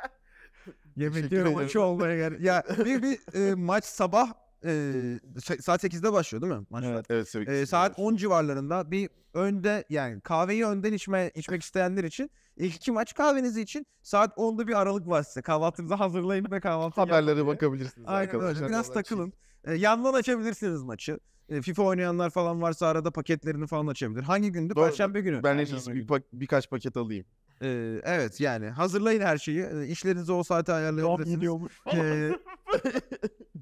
yemek yeme maçı olmaya gel. Ya bir, bir e, maç sabah e, saat 8'de başlıyor değil mi? Maçlar. Evet, evet tabii e, saat 10 civarlarında bir önde yani kahveyi önden içme, içmek isteyenler için ilk iki maç kahvenizi için saat 10'da bir aralık var size. Kahvaltınızı hazırlayın ve kahvaltı Haberlere bakabilirsiniz Aynen arkadaşlar. Öyle. Biraz takılın. E, yandan açabilirsiniz maçı. E, FIFA oynayanlar falan varsa arada paketlerini falan açabilir. Hangi gündü? Doğru. Perşembe günü. Ben de bir, birkaç paket alayım. Ee, evet yani hazırlayın her şeyi. Ee, işlerinizi o saate ayarlayabilirsiniz. Devam ediyormuş. Ee,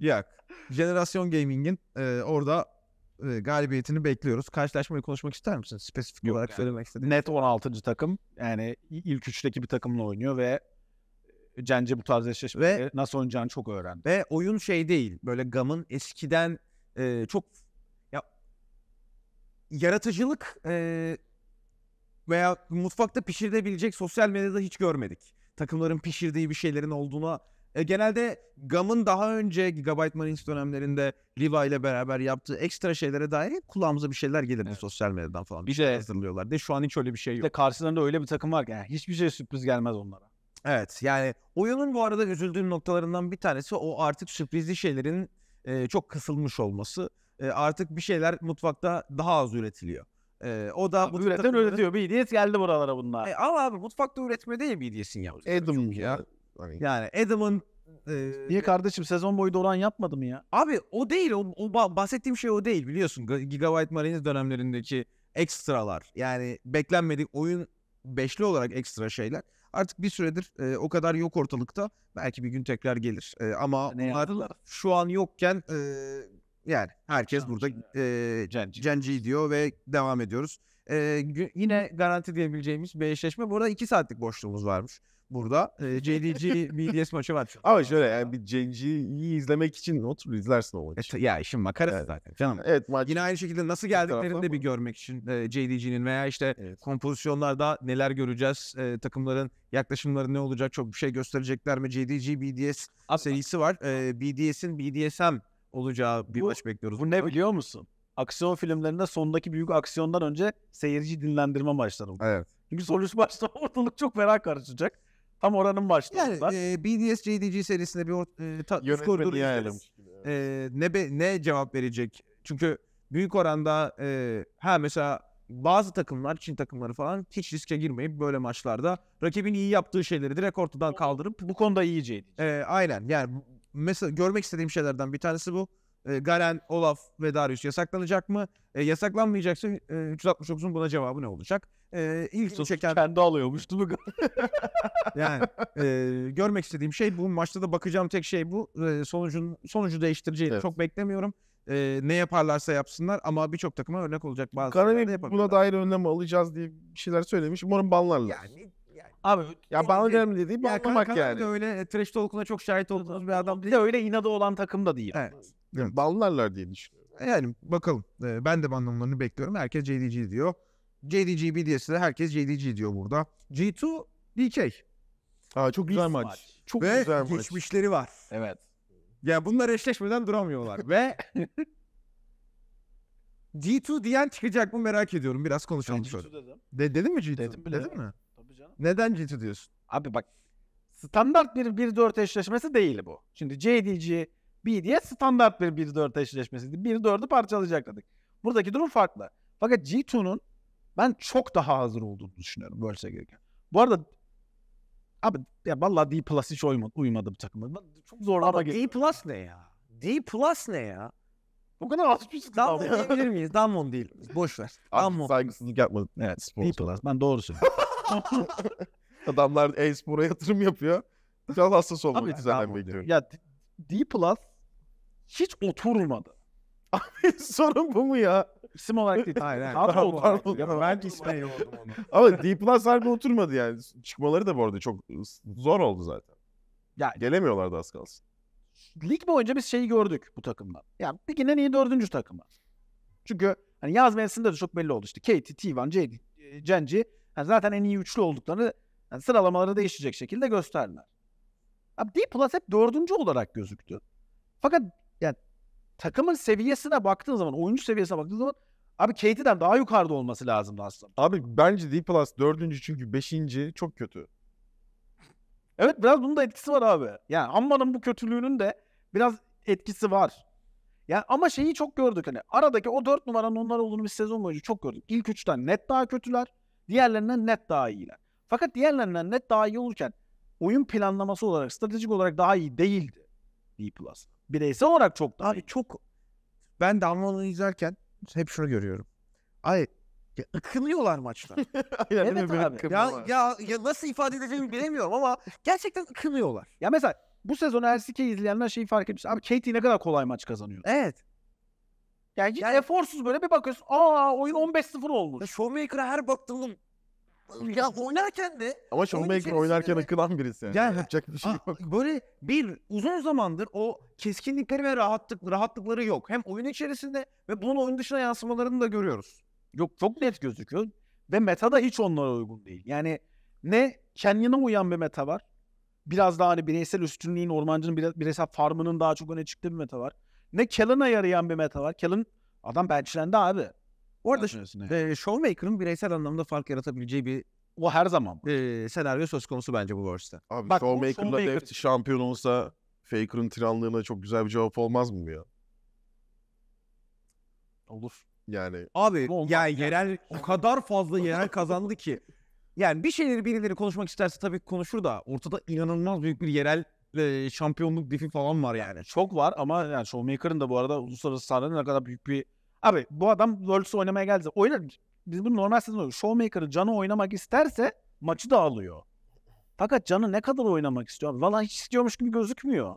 yok. Jenerasyon Gaming'in e, orada e, galibiyetini bekliyoruz. Karşılaşmayı konuşmak ister misin? Spesifik Yok olarak yani. söylemek istedim. Net 16. takım. Yani ilk üçteki bir takımla oynuyor ve e, Cence bu tarz eşleşmeleri nasıl oynayacağını çok öğrendi. Ve oyun şey değil. Böyle gamın eskiden e, çok ya yaratıcılık e, veya mutfakta pişirilebilecek sosyal medyada hiç görmedik. Takımların pişirdiği bir şeylerin olduğuna e, genelde GAM'ın daha önce Gigabyte Marines dönemlerinde Riva ile beraber yaptığı ekstra şeylere dair hep kulağımıza bir şeyler gelir evet. sosyal medyadan falan. Bir, bir şey hazırlıyorlar. De şu an hiç öyle bir şey yok. De karşılarında öyle bir takım var ki yani hiçbir şey sürpriz gelmez onlara. Evet yani oyunun bu arada üzüldüğüm noktalarından bir tanesi o artık sürprizli şeylerin e, çok kısılmış olması. E, artık bir şeyler mutfakta daha az üretiliyor. Ee, o da Bu üreten takımları... üretiyor. BDS e geldi buralara bunlar. E, ama abi mutfakta üretme değil BDS'in e ya. Edim ya. Hani... Yani Adam'ın e, Niye kardeşim sezon boyu Doran yapmadı mı ya? Abi o değil. O, o bahsettiğim şey o değil biliyorsun. Gigabyte Marines dönemlerindeki ekstralar. Yani beklenmedik oyun beşli olarak ekstra şeyler. Artık bir süredir e, o kadar yok ortalıkta. Belki bir gün tekrar gelir. E, ama ne onlar şu an yokken e, yani herkes burada e, Genci. diyor ve devam ediyoruz. E, yine garanti diyebileceğimiz bir eşleşme. Bu arada 2 saatlik boşluğumuz varmış burada. E, JDG BDS maçı var. Ama şöyle yani bir JDG'yi izlemek için otur izlersin o maçı. E, ya işin makarası evet. zaten canım. Evet maç. Yine aynı şekilde nasıl geldiklerini de bir görmek için e, JDG'nin veya işte evet. kompozisyonlarda neler göreceğiz, e, takımların yaklaşımları ne olacak, çok bir şey gösterecekler mi? JDG BDS Aslında. serisi var. E, BDS'in BDSM olacağı bir bu, maç bekliyoruz. Bu ne biliyor musun? Aksiyon filmlerinde sondaki büyük aksiyondan önce seyirci dinlendirme maçları. Evet. Çünkü solist maçta ortalık çok merak karışacak. Tam oranın başlarında. Yani e, BDS JDG serisinde bir or- e, ta- skordur E, ne, be, ne cevap verecek? Çünkü büyük oranda e, ha mesela bazı takımlar, Çin takımları falan hiç riske girmeyip böyle maçlarda rakibin iyi yaptığı şeyleri direkt ortadan kaldırıp bu konuda iyice. JDG. E, aynen yani mesela görmek istediğim şeylerden bir tanesi bu e, ee, Garen, Olaf ve Darius yasaklanacak mı? E, yasaklanmayacaksa e, 369'un buna cevabı ne olacak? E, ilk çeken... Kendi alıyormuş değil mi? yani e, görmek istediğim şey bu. Maçta da bakacağım tek şey bu. E, sonucun sonucu değiştireceği evet. çok beklemiyorum. E, ne yaparlarsa yapsınlar ama birçok takıma örnek olacak bazı Karabey buna dair önlem alacağız diye bir şeyler söylemiş. Umarım banlarlar. Yani Abi ya e, bana e, önemli de, değil yani. ya, öyle e, trash talk'una çok şahit olduğumuz bir adam değil. De öyle inadı olan takım da değil. Evet. Yani ballarlar diye düşünüyorum. E, yani bakalım. E, ben de anlamlarını bekliyorum. Herkes JDG diyor. JDG BDS'de herkes JDG diyor burada. G2 DK. Aa, çok güzel maç. maç. Çok Ve güzel maç. geçmişleri var. Evet. Ya yani bunlar eşleşmeden duramıyorlar. Ve G2 diyen çıkacak mı merak ediyorum. Biraz konuşalım şöyle. Dedim. De, dedin mi G2? Dedim, bile. dedin mi? Tabii canım. Neden G2 diyorsun? Abi bak standart bir 1-4 eşleşmesi değil bu. Şimdi JDG B diye standart bir 1-4 eşleşmesiydi. 1-4'ü parçalayacakladık. Buradaki durum farklı. Fakat G2'nun ben çok daha hazır olduğunu düşünüyorum Worlds'e gelirken. Bu arada abi ya vallahi D Plus hiç uymadı, uymadı bu takıma. Çok zorlama geliyor. D Plus ne ya? D Plus ne ya? O kadar atmıştık. Şey Damon diyebilir miyiz? Damon değil. Boş ver. Damon. Saygısızlık yapmadık. Evet sponsor. D Plus. Ben doğru söylüyorum. Adamlar e-spora yatırım yapıyor. Can hassas olmak üzerine bekliyorum. Ya D Plus hiç oturmadı. Abi sorun bu mu ya? İsim olarak değil. Hayır hayır. Kadro tamam, olarak. Pardon, tamam. Ben ismen yordum onu. Ama Deep Plus harbi oturmadı yani. Çıkmaları da bu arada çok zor oldu zaten. Ya Gelemiyorlardı az kalsın. Lig boyunca biz şeyi gördük bu takımdan. Yani ligin en iyi dördüncü takımı. Çünkü hani yaz mevsiminde de çok belli oldu işte. Katie, t Cenci Genji yani zaten en iyi üçlü olduklarını yani sıralamaları değişecek şekilde gösterdiler. Abi Deep Plus hep dördüncü olarak gözüktü. Fakat yani takımın seviyesine baktığın zaman, oyuncu seviyesine baktığın zaman abi Katie'den daha yukarıda olması lazım aslında. Abi bence D Plus dördüncü çünkü beşinci çok kötü. Evet biraz bunun da etkisi var abi. Yani Amman'ın bu kötülüğünün de biraz etkisi var. Yani ama şeyi çok gördük hani aradaki o dört numaranın onlar olduğunu bir sezon boyunca çok gördük. İlk üçten net daha kötüler. Diğerlerinden net daha iyiler. Fakat diğerlerinden net daha iyi olurken oyun planlaması olarak, stratejik olarak daha iyi değildi D+ bireysel olarak çok daha Abi çok ben de Almanları izlerken hep şunu görüyorum. Ay ya ıkınıyorlar maçlar. Aynen, evet abi. Ya, ya, ya, nasıl ifade edeceğimi bilemiyorum ama gerçekten ıkınıyorlar. Ya mesela bu sezon Ersik'e izleyenler şeyi fark etmiş. Abi Katie ne kadar kolay maç kazanıyor. Evet. Yani hiç yani, eforsuz böyle bir bakıyorsun. Aa oyun 15-0 olmuş. Ya Showmaker'a her baktığım ya oynarken de Ama Oyun Showmaker oynarken de- akılan birisi. Yani. Yapacak bir şey yok. Böyle bir uzun zamandır o keskinlikleri ve rahatlık rahatlıkları yok. Hem oyun içerisinde ve bunun oyun dışına yansımalarını da görüyoruz. Yok çok net gözüküyor ve meta da hiç onlara uygun değil. Yani ne kendine uyan bir meta var. Biraz daha hani bireysel üstünlüğün, ormancının bire- bireysel farmının daha çok öne çıktığı bir meta var. Ne Kellen'a yarayan bir meta var. Kellen adam benchlendi abi. Bu arada yani. e, Showmaker'ın bireysel anlamda fark yaratabileceği bir o her zaman e, senaryo söz konusu bence bu Worst'te. Abi Bak, Showmaker'la Showmaker... Deft şampiyon olsa Faker'ın tiranlığına çok güzel bir cevap olmaz mı ya? Olur. Yani. Abi olmaz yani yerel o kadar fazla yerel kazandı ki. Yani bir şeyleri birileri konuşmak isterse tabii konuşur da ortada inanılmaz büyük bir yerel e, şampiyonluk defi falan var yani. Çok var ama yani Showmaker'ın da bu arada uluslararası sahnede ne kadar büyük bir Abi bu adam Worlds'ı oynamaya geldi. Oynar. Biz bunu normal sezon oynuyoruz. Showmaker'ı canı oynamak isterse maçı da alıyor. Fakat canı ne kadar oynamak istiyor? Valla hiç istiyormuş gibi gözükmüyor.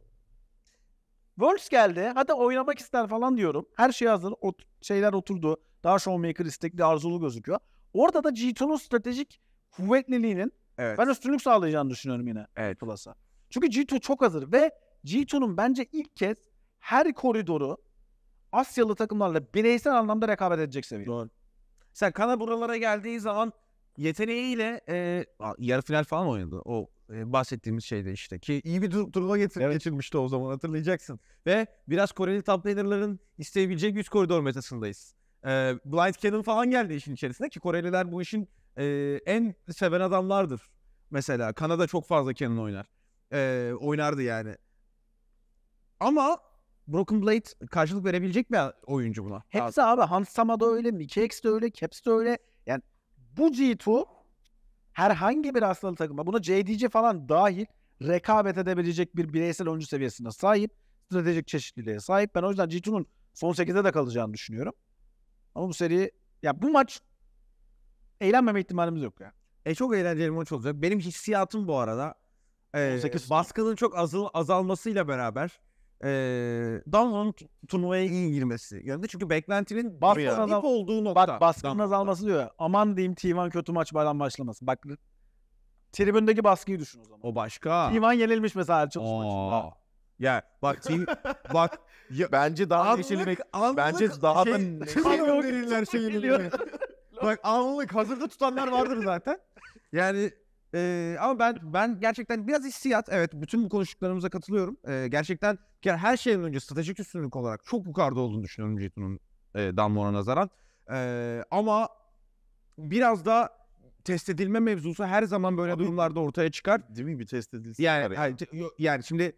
Worlds geldi. Hadi oynamak ister falan diyorum. Her şey hazır. O şeyler oturdu. Daha Showmaker istekli arzulu gözüküyor. Orada da G2'nun stratejik kuvvetliliğinin evet. ben üstünlük sağlayacağını düşünüyorum yine evet. Plus'a. Çünkü G2 çok hazır ve G2'nun bence ilk kez her koridoru Asyalı takımlarla bireysel anlamda rekabet edecek seviye. Doğru. Sen Kana buralara geldiği zaman yeteneğiyle e, yarı final falan oynadı. O e, bahsettiğimiz şeyde işte ki iyi bir tur turnuva getir evet. geçirmişti o zaman hatırlayacaksın. Ve biraz Koreli top laner'ların isteyebileceği üst koridor metasındayız. E, Blind Cannon falan geldi işin içerisinde ki Koreliler bu işin e, en seven adamlardır. Mesela Kanada çok fazla Cannon oynar. E, oynardı yani. Ama Broken Blade karşılık verebilecek bir oyuncu buna. Hepsi abi. abi Hans Sama da öyle, Mickey X de öyle, Caps de öyle. Yani bu G2 herhangi bir hastalığı takıma buna JDG falan dahil rekabet edebilecek bir bireysel oyuncu seviyesine sahip. Stratejik çeşitliliğe sahip. Ben o yüzden G2'nun son 8'de de kalacağını düşünüyorum. Ama bu seri ya bu maç eğlenmeme ihtimalimiz yok ya. E çok eğlenceli maç olacak. Benim hissiyatım bu arada e, baskının çok azal, azalmasıyla beraber e, Dunlop'un turnuvaya iyi girmesi yönünde. Çünkü beklentinin baskın, azal- olduğu nokta. Bak, baskının azalması diyor. Aman diyeyim T1 kötü maç bayram başlamasın. Bak tribündeki baskıyı düşün o zaman. O başka. T1 yenilmiş mesela çalışma maçında. Aa. Ya bak team, bak ya, Bence daha neşeli anlık, anlık Bence daha da şey, neşeli gönderirler şeyini. bak anlık hazırda tutanlar vardır zaten. Yani e, ama ben ben gerçekten biraz hissiyat evet bütün bu konuştuklarımıza katılıyorum. E, gerçekten yani her şeyden önce stratejik üstünlük olarak çok yukarıda olduğunu düşünüyorum Ceytun'un e, Damlon'a nazaran. E, ama biraz da test edilme mevzusu her zaman böyle Abi, durumlarda ortaya çıkar. Değil mi bir test edilse? Yani, yani. yani şimdi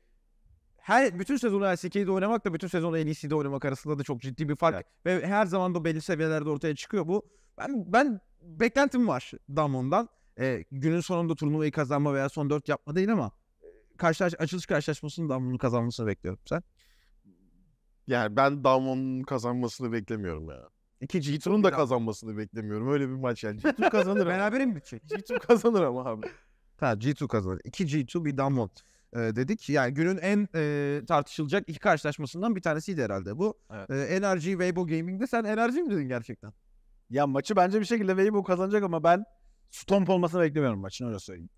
her bütün sezonu LCK'de oynamakla bütün sezonu LEC'de oynamak arasında da çok ciddi bir fark. Evet. Ve her zaman da belli seviyelerde ortaya çıkıyor bu. Ben ben beklentim var damondan E, günün sonunda turnuvayı kazanma veya son dört yapma değil ama karşılaş, açılış karşılaşmasını Damlon'un kazanmasını bekliyorum. Sen? Yani ben Damlon'un kazanmasını beklemiyorum ya. İki G2'nun da kazanmasını beklemiyorum. Öyle bir maç yani. G2 kazanır. Beraberim bir şey. G2 kazanır ama abi. Ha G2 kazanır. İki G2 bir Damlon e, dedik. Yani günün en e, tartışılacak iki karşılaşmasından bir tanesiydi herhalde bu. Evet. E, Energy Weibo Gaming'de sen Energy mi dedin gerçekten? Ya maçı bence bir şekilde Weibo kazanacak ama ben stomp olmasını beklemiyorum maçın öyle söyleyeyim.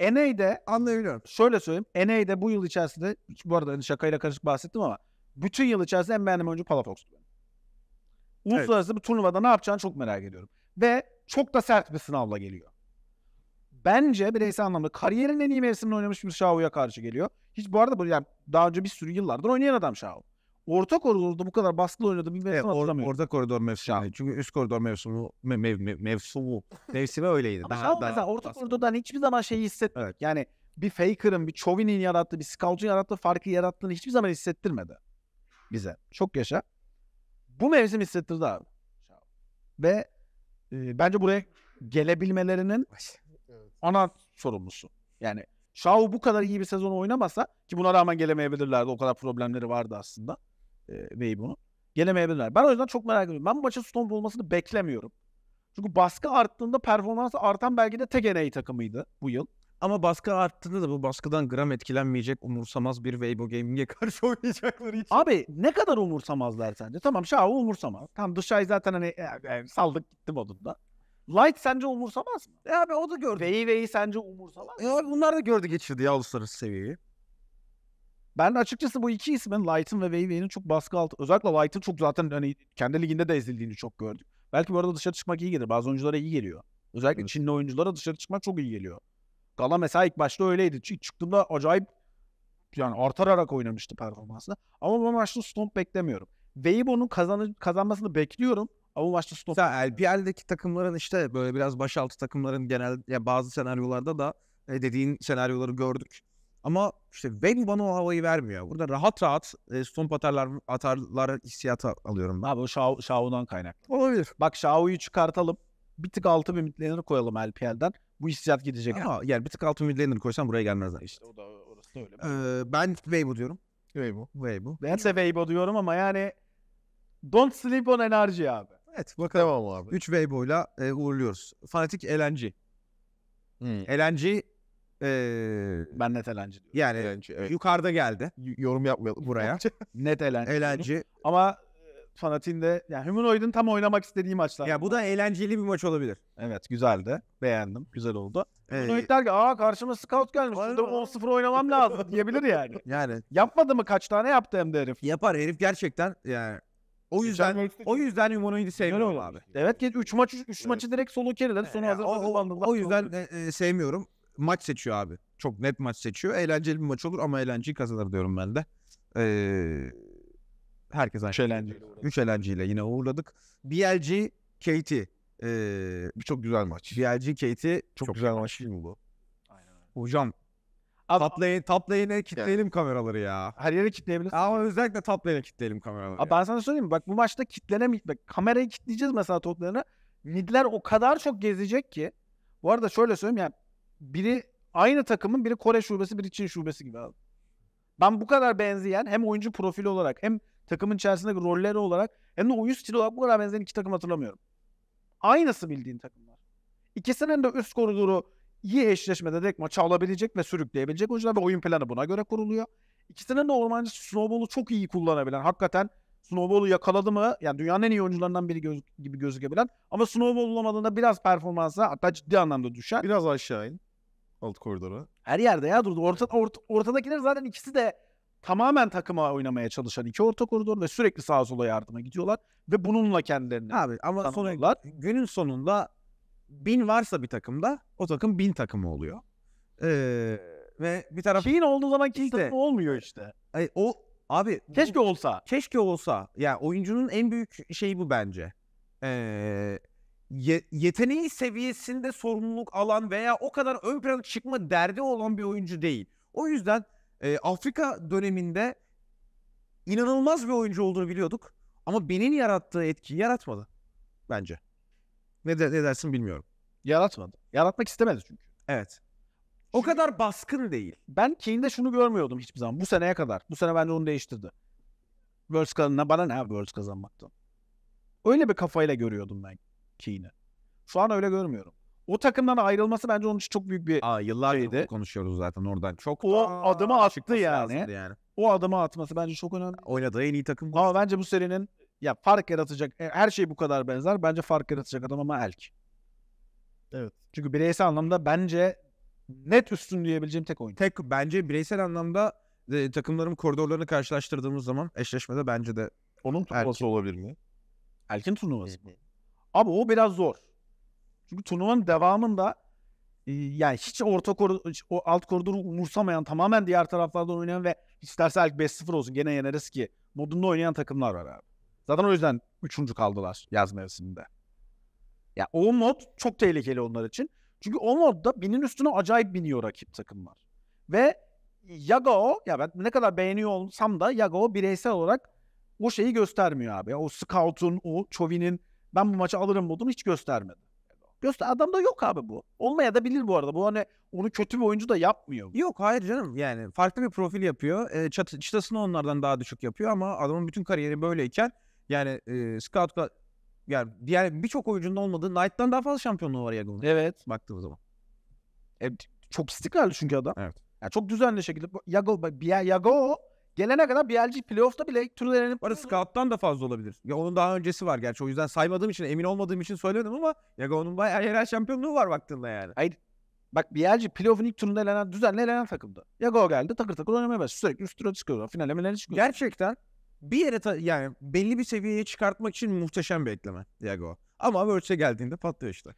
NA'de anlayabiliyorum. Şöyle söyleyeyim. NA'de bu yıl içerisinde bu arada hani şakayla karışık bahsettim ama bütün yıl içerisinde en beğendiğim oyuncu Palafox'tu. Uluslararası evet. bir turnuvada ne yapacağını çok merak ediyorum. Ve çok da sert bir sınavla geliyor. Bence bireysel anlamda kariyerin en iyi mevsimini oynamış bir Şao'ya karşı geliyor. Hiç bu arada bu yani daha önce bir sürü yıllardır oynayan adam Şao. Orta koridorda bu kadar baskılı oynadı bir mevsim evet, or, Orta koridor mevsimi. Çünkü üst koridor mevsimi mev, mev, mev, mevsimi mevsimi öyleydi. Ama daha, daha, mesela orta koridordan hani hiçbir zaman şeyi hissetmedik. Evet. Yani bir Faker'ın, bir Chovin'in yarattığı, bir Scout'un yarattığı farkı yarattığını hiçbir zaman hissettirmedi bize. Çok yaşa. Bu mevsim hissettirdi abi. Ve e, bence buraya gelebilmelerinin ana sorumlusu. Yani Şahu bu kadar iyi bir sezon oynamasa ki buna rağmen gelemeyebilirlerdi. O kadar problemleri vardı aslında e, Weibo'nun. Gelemeyebilirler. Ben o yüzden çok merak ediyorum. Ben bu maçın Stones olmasını beklemiyorum. Çünkü baskı arttığında performansı artan belki de tek NA takımıydı bu yıl. Ama baskı arttığında da bu baskıdan gram etkilenmeyecek umursamaz bir Weibo Gaming'e karşı oynayacakları için. Abi ne kadar umursamazlar sence? Tamam Şahı umursamaz. Tamam Dışay zaten hani e, e, saldık gitti modunda. Light sence umursamaz mı? E abi o da gördü. Vey Vey sence umursamaz mı? E abi bunlar da gördü geçirdi ya uluslararası seviyeyi. Ben açıkçası bu iki ismin Light'ın ve Weiwei'nin çok baskı altı. Özellikle Light'ın çok zaten hani kendi liginde de ezildiğini çok gördük. Belki bu arada dışarı çıkmak iyi gelir. Bazı oyunculara iyi geliyor. Özellikle evet. Çinli oyunculara dışarı çıkmak çok iyi geliyor. Gala mesela ilk başta öyleydi. Çık çıktığımda acayip yani artararak oynamıştı performansını. Ama bu maçta stomp beklemiyorum. Weibo'nun kazan kazanmasını bekliyorum. Ama bu maçta stomp. Sen LPL'deki takımların işte böyle biraz başaltı takımların genel yani bazı senaryolarda da e, dediğin senaryoları gördük. Ama işte Wayne bana o havayı vermiyor. Burada rahat rahat e, stomp atarlar, atarlar hissiyatı alıyorum ben. Abi o Şao, Şao'dan kaynaklı. Olabilir. Bak Şao'yu çıkartalım. Bir tık altı bir midlaner koyalım LPL'den. Bu hissiyat gidecek. Ama yani, bir tık altı bir midlaner koysan buraya gelmezler. İşte o da orası da öyle. Ee, ben Weibo diyorum. Weibo. Weibo. Ben de Weibo diyorum ama yani don't sleep on enerji abi. Evet. Bakalım. Devam abi. 3 Weibo'yla e, uğurluyoruz. Fanatik elenci. Hmm. Elenci ee, Ben net elenci diyorum. yani Elenci, evet. yukarıda geldi Y- Yorum yapmayalım. buraya. Net elenci. Eğlence. Yani Fanatin de yani Humanoid'in tam oynamak istediği maçlar. Ya bu da eğlenceli bir maç olabilir. Evet güzeldi. Beğendim. Güzel oldu. Ee, Humanoid der ki aa karşıma scout gelmiş. Var Şurada 10-0 oynamam lazım diyebilir yani. yani Yapmadı mı kaç tane yaptı hem de herif. yapar herif gerçekten yani. O yüzden o yüzden Humanoid'i sevmiyorum abi. Evet ki 3 maç 3 maçı direkt solo kereledi. Sonra hazır o, o, o yüzden e, e, sevmiyorum maç seçiyor abi. Çok net maç seçiyor. Eğlenceli bir maç olur ama eğlenceyi kazanır diyorum ben de. Ee, herkes aynı. Üç eğlenceyle. Üç eğlenceyle yine uğurladık. BLG, KT. Ee, çok güzel maç. BLG, KT çok, çok güzel maç değil mi bu? Aynen Hocam Abi, top, kitleyelim yani. kameraları ya. Her yere kitleyebilirsin. Ama özellikle top kitleyelim kameraları. Abi ben sana söyleyeyim bak bu maçta kitlenemeyecek. Bak kamerayı kitleyeceğiz mesela top Midler o kadar çok gezecek ki. Bu arada şöyle söyleyeyim yani biri aynı takımın biri Kore şubesi biri Çin şubesi gibi abi. Ben bu kadar benzeyen hem oyuncu profili olarak hem takımın içerisindeki rolleri olarak hem de oyun stili olarak bu kadar benzeyen iki takım hatırlamıyorum. Aynısı bildiğin takımlar. İkisinin de üst koridoru iyi eşleşmede direkt maça alabilecek ve sürükleyebilecek oyuncular ve oyun planı buna göre kuruluyor. İkisinin de ormancı Snowball'u çok iyi kullanabilen hakikaten Snowball'u yakaladı mı yani dünyanın en iyi oyuncularından biri göz, gibi gözükebilen ama Snowball olamadığında biraz performansa hatta ciddi anlamda düşer. Biraz aşağı in alt koridora. Her yerde ya durdu. Orta, orta, ortadakiler zaten ikisi de tamamen takıma oynamaya çalışan iki orta koridor ve sürekli sağa sola yardıma gidiyorlar ve bununla kendilerini Abi ama sonunda günün sonunda bin varsa bir takımda o takım bin takımı oluyor. Ee, ve bir taraf şeyin olduğu zaman kill işte, olmuyor işte. Ay, o abi keşke bu, olsa. Keşke olsa. Ya yani oyuncunun en büyük şeyi bu bence. Ee, ye- yeteneği seviyesinde sorumluluk alan veya o kadar ön plana çıkma derdi olan bir oyuncu değil. O yüzden e, Afrika döneminde inanılmaz bir oyuncu olduğunu biliyorduk. Ama Ben'in yarattığı etkiyi yaratmadı bence. Ne, de, ne dersin bilmiyorum. Yaratmadı. Yaratmak istemedi çünkü. Evet. O çünkü kadar baskın değil. Ben Kane'de şunu görmüyordum hiçbir zaman. Bu seneye kadar. Bu sene bence onu değiştirdi. Worlds kazanına bana ne Worlds kazanmaktan. Öyle bir kafayla görüyordum ben Keane'i. Şu an öyle görmüyorum. O takımdan ayrılması bence onun için çok büyük bir Aa, yıllardır şeydi. konuşuyoruz zaten oradan. Çok o adımı attı yani. yani. O adımı atması bence çok önemli. Oynadığı en iyi takım. Ama bence bu serinin ya fark yaratacak e, her şey bu kadar benzer. Bence fark yaratacak adam ama Elk. Evet. Çünkü bireysel anlamda bence net üstün diyebileceğim tek oyuncu. Tek bence bireysel anlamda e, takımların koridorlarını karşılaştırdığımız zaman eşleşmede bence de onun turnuvası olabilir mi? Elkin turnuvası mı? Abi o biraz zor. Çünkü turnuvanın devamında e, yani hiç orta kor o alt koridoru umursamayan tamamen diğer taraflardan oynayan ve isterse ilk 5-0 olsun gene yeneriz ki modunda oynayan takımlar var abi. Zaten o yüzden üçüncü kaldılar yaz mevsiminde. Ya o mod çok tehlikeli onlar için. Çünkü o modda binin üstüne acayip biniyor rakip takımlar. Ve Yagao ya ben ne kadar beğeniyor olsam da Yagao bireysel olarak o şeyi göstermiyor abi. O scout'un, o Çovi'nin ben bu maçı alırım modunu hiç göstermedi. Göster adamda yok abi bu. Olmaya da bilir bu arada. Bu hani onu kötü bir oyuncu da yapmıyor. Yok hayır canım yani farklı bir profil yapıyor. E, çat, çıtasını onlardan daha düşük yapıyor ama adamın bütün kariyeri böyleyken yani e, scout'la yani diğer birçok oyuncunun olmadığı Knight'tan daha fazla şampiyonluğu var Yago'nun. Evet. Baktığımız zaman. E, çok istikrarlı çünkü adam. Evet. Yani çok düzenli şekilde. Yago, Yago Gelene kadar BLG playoff'ta bile turnelerinin... Bu arada Scout'tan da fazla olabilir. Ya onun daha öncesi var gerçi. O yüzden saymadığım için, emin olmadığım için söylemedim ama ya onun bayağı yerel şampiyonluğu var baktığında yani. Hayır. Bak BLG playoff'un ilk turunda elenen, düzenli elenen takımdı. Yago geldi takır takır oynamaya başladı. Sürekli üst tura çıkıyorlar. Finale melene çıkıyor. Gerçekten bir yere ta- yani belli bir seviyeye çıkartmak için muhteşem bir ekleme Yago. Ama Worlds'e geldiğinde patlıyor işte.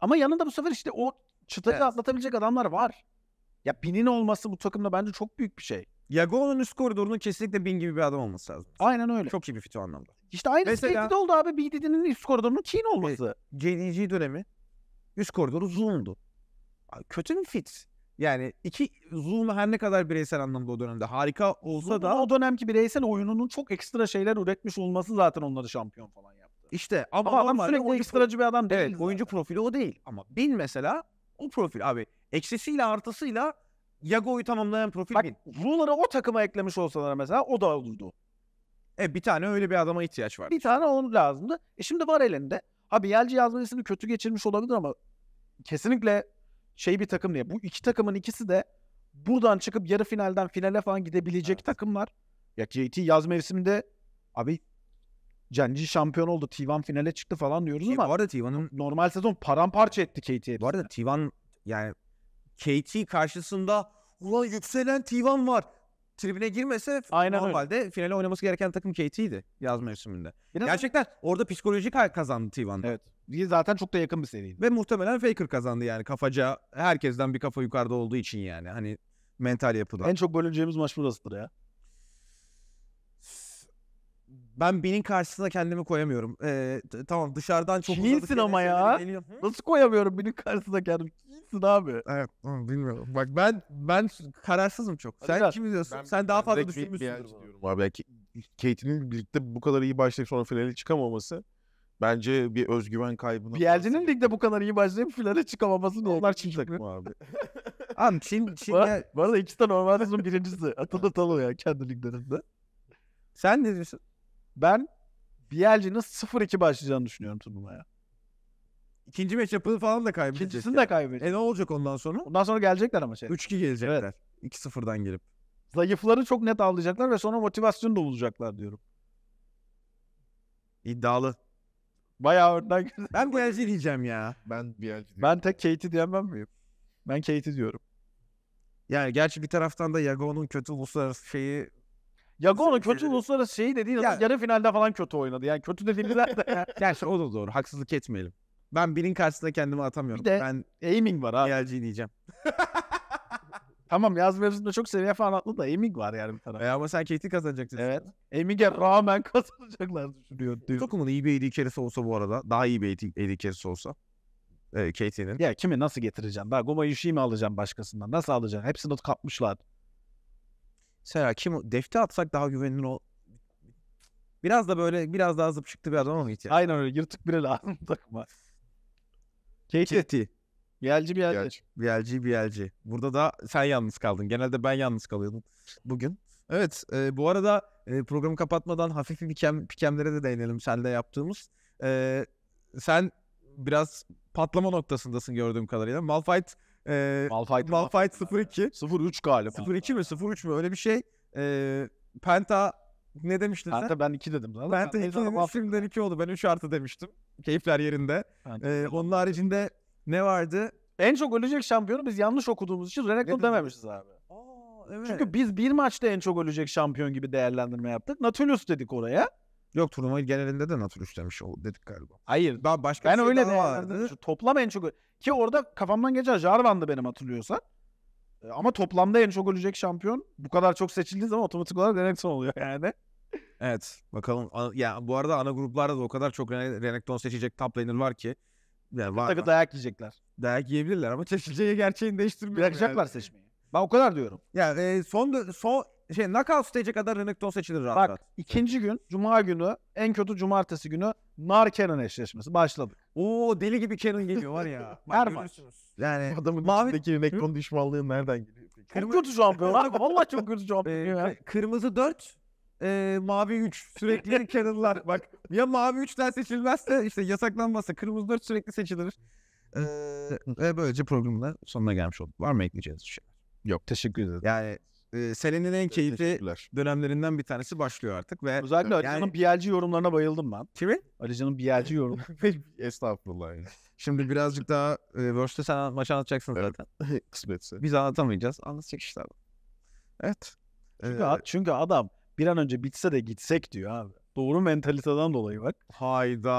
Ama yanında bu sefer işte o çıtayı evet. atlatabilecek adamlar var. Ya Bin'in olması bu takımda bence çok büyük bir şey. Yago'nun üst koridorunun kesinlikle Bin gibi bir adam olması lazım. Aynen öyle. Çok iyi bir fit o anlamda. İşte aynı Mesela... State'de oldu abi. BDD'nin üst koridorunun Çin olması. GDG e, dönemi üst koridoru Zoom'du. Kötü bir fit. Yani iki Zoom her ne kadar bireysel anlamda o dönemde harika olsa da o dönemki bireysel oyununun çok ekstra şeyler üretmiş olması zaten onları şampiyon falan yaptı. İşte ama, ama adam sürekli oyuncu ekstracı bir adam değil. Evet, zaten. oyuncu profili o değil ama Bin mesela o profil abi eksisiyle artısıyla Yago'yu tamamlayan profil Bak, bin. Ruler'ı o takıma eklemiş olsalar mesela o da olurdu. E bir tane öyle bir adama ihtiyaç var. Bir tane onun lazımdı. E şimdi var elinde. Abi Yelci yazma kötü geçirmiş olabilir ama kesinlikle şey bir takım diye. Bu iki takımın ikisi de buradan çıkıp yarı finalden finale falan gidebilecek evet. takımlar. Ya JT yaz mevsiminde abi Cenci şampiyon oldu. T1 finale çıktı falan diyoruz e, ama. Bu arada T1'ın normal sezon paramparça etti KT'ye. Bu arada T1 yani KT karşısında ulan yükselen T1 var. Tribüne girmese Aynen normalde öyle. finale oynaması gereken takım KT'ydi yaz mevsiminde. Biraz Gerçekten orada psikolojik kazandı T1. Evet. Zaten çok da yakın bir seriydi. Ve muhtemelen Faker kazandı yani kafaca. Herkesten bir kafa yukarıda olduğu için yani. Hani mental yapıda. En çok bölüneceğimiz maç burasıdır ya. Ben Bin'in karşısına kendimi koyamıyorum. Ee, tamam dışarıdan çok Çin'sin ama ya. Nasıl koyamıyorum Bin'in karşısına kendimi? kararsın abi. Evet, bilmiyorum. Bak ben ben kararsızım çok. Sen biraz. diyorsun? Ben- Sen daha fazla direkt bir- bir düşünmüşsündür. diyorum abi. Belki Ka- Kate'nin birlikte bu kadar iyi başlayıp sonra finale çıkamaması bence bir özgüven kaybına. Bielci'nin ligde bu kadar iyi başlayıp finale çıkamaması ne onlar Çin takımı abi. Abi Çin, Çin Bu, ya- bu arada ikisi de normal sezon birincisi. Hatırlatalım ya kendi liglerinde. sen ne diyorsun? Ben Bielci'nin 0-2 başlayacağını düşünüyorum turnuvaya. İkinci maç matchup'ını falan da kaybedecek. İkincisini de kaybedecek. E ne olacak ondan sonra? Ondan sonra gelecekler ama şey. 3-2 gelecekler. Evet. 2-0'dan gelip. Zayıfları çok net avlayacaklar ve sonra motivasyon da bulacaklar diyorum. İddialı. Bayağı örnek. ben Bielci diyeceğim ya. Ben Bielci diyeyim. Ben tek Kate'i diyemem miyim? Ben Kate'i diyorum. Yani gerçi bir taraftan da Yago'nun kötü uluslararası şeyi Yago'nun kötü uluslararası şeyi dediğin ya, yarı finalde falan kötü oynadı. Yani kötü dediğimizler de. Gerçi o da doğru. Haksızlık etmeyelim. Ben birin karşısında kendimi atamıyorum. Bir de ben aiming var abi. ELG diyeceğim. tamam yaz mevzusunda çok seviye falan atlı da aiming var yani bir tarafta. E ama sen KT kazanacaksın. Evet. Aiming'e rağmen kazanacaklar düşünüyor. Diyor. Çok umarım iyi bir AD içerisi olsa bu arada. Daha iyi bir AD içerisi olsa. E, KT'nin. Ya kimi nasıl getireceğim? Ben Goma Yushi'yi mi alacağım başkasından? Nasıl alacağım? Hepsini kapmışlar. Mesela kim defte atsak daha güvenilir o. Biraz da böyle biraz daha zıp çıktı bir adam mı ihtiyaç? Aynen öyle yırtık biri lazım takıma. KTT. Yelci bir yelci. Yelci bir yelci. Burada da sen yalnız kaldın. Genelde ben yalnız kalıyordum bugün. Evet e, bu arada e, programı kapatmadan hafif bir pikem, pikemlere de değinelim sende yaptığımız. E, sen biraz patlama noktasındasın gördüğüm kadarıyla. Malphite e, Malphite, Malphite 02. 03 galiba. 02 mi 03 mü öyle bir şey. E, Penta ne demiştin sen? Hatta ben 2 dedim zaten. Ben, ben de 2 dedim. Şimdiden 2 oldu. Ben 3 artı demiştim. Keyifler yerinde. Ee, onun haricinde ne vardı? En çok ölecek şampiyonu biz yanlış okuduğumuz için Renekton dememişiz abi. evet. Çünkü biz bir maçta en çok ölecek şampiyon gibi değerlendirme yaptık. Natulus dedik oraya. Yok turnuva genelinde de Natulus demiş dedik galiba. Hayır. Daha başka ben şey öyle daha vardı. Şu, toplam en çok ki orada kafamdan geçen Jarvan'dı benim hatırlıyorsan. Ee, ama toplamda en çok ölecek şampiyon bu kadar çok seçildiği zaman otomatik olarak Renekton oluyor yani. Evet bakalım. Ya bu arada ana gruplarda da o kadar çok Renekton seçecek top laner var ki. Yani var, Takı dayak yiyecekler. Dayak yiyebilirler ama seçileceği gerçeğini değiştirmiyor. Bırakacaklar yani. seçmeyi. Ben o kadar diyorum. Ya e, son son şey knockout stage'e kadar Renekton seçilir rahat Bak, rahat. ikinci gün cuma günü en kötü cumartesi günü Nar Kenan eşleşmesi başladı. Oo deli gibi Kenan geliyor var ya. Bak, Her maç. Yani adamın mavi... içindeki Renekton düşmanlığı nereden geliyor? Çok kötü şampiyon abi. çok kötü şampiyon. Ee, kırmızı 4, e, mavi 3 sürekli Canon'lar. Bak ya mavi 3'ler seçilmezse işte yasaklanmazsa kırmızı 4 sürekli seçilir. Ee, ve böylece programın da sonuna gelmiş olduk. Var mı ekleyeceğiniz bir şey? Yok teşekkür ederim. Yani e, senenin en keyifli dönemlerinden bir tanesi başlıyor artık ve özellikle yani... Alican'ın BLC yorumlarına bayıldım ben. Kimin? Alican'ın BLC yorumu. Estağfurullah. Yani. Şimdi birazcık daha e, Worst'te sen maçı anlatacaksın zaten. Kısmetse. Biz anlatamayacağız. Anlatacak işler var. Evet. Çünkü, ee, çünkü adam bir an önce bitse de gitsek diyor abi. Doğru mentalitadan dolayı bak. Hayda.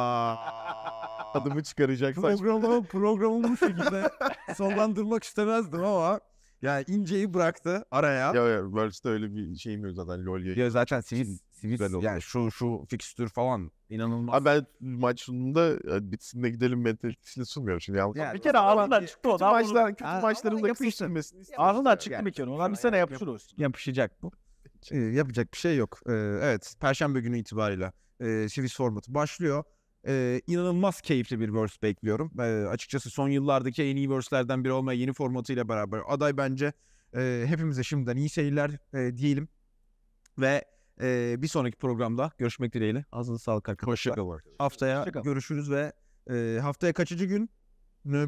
Adımı çıkaracak Programı, programı bu şekilde sonlandırmak istemezdim ama yani inceyi bıraktı araya. Ya ya Worlds'te öyle bir şeyim yok zaten LoL yayın. Ya zaten sivil sivil yani şu şu fikstür falan inanılmaz. Abi ben maç sonunda e, bitsin de gidelim mentalitesini sunmuyorum şimdi. Yalnız. Yani, bir kere ağzından çıktı o. Kötü maçlar, kötü maçların da kısıştırmasını istiyorum. Ağzından çıktı bir kere. Onlar bir sene yapışır olsun. Yapışacak bu. E, yapacak bir şey yok. E, evet, Perşembe günü itibariyle e, Swiss Format başlıyor. E, inanılmaz keyifli bir verse bekliyorum. E, açıkçası son yıllardaki en iyi verse'lerden biri olmaya yeni formatıyla beraber aday bence. E, hepimize şimdiden iyi seyirler e, diyelim. Ve e, bir sonraki programda görüşmek dileğiyle. Ağzınıza sağlık arkadaşlar. Hoşçakalın. Haftaya Hoşça görüşürüz ve e, haftaya kaçıcı günü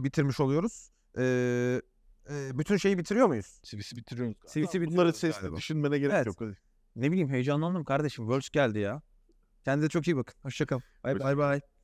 bitirmiş oluyoruz? E, bütün şeyi bitiriyor muyuz? Sivisi bitiriyoruz. Sivisi Bunları bitiriyoruz şey düşünmene gerek Evet. yok. Hadi. Ne bileyim heyecanlandım kardeşim. Worlds geldi ya. Kendinize çok iyi bakın. Hoşçakal. Bay Hoşça bay.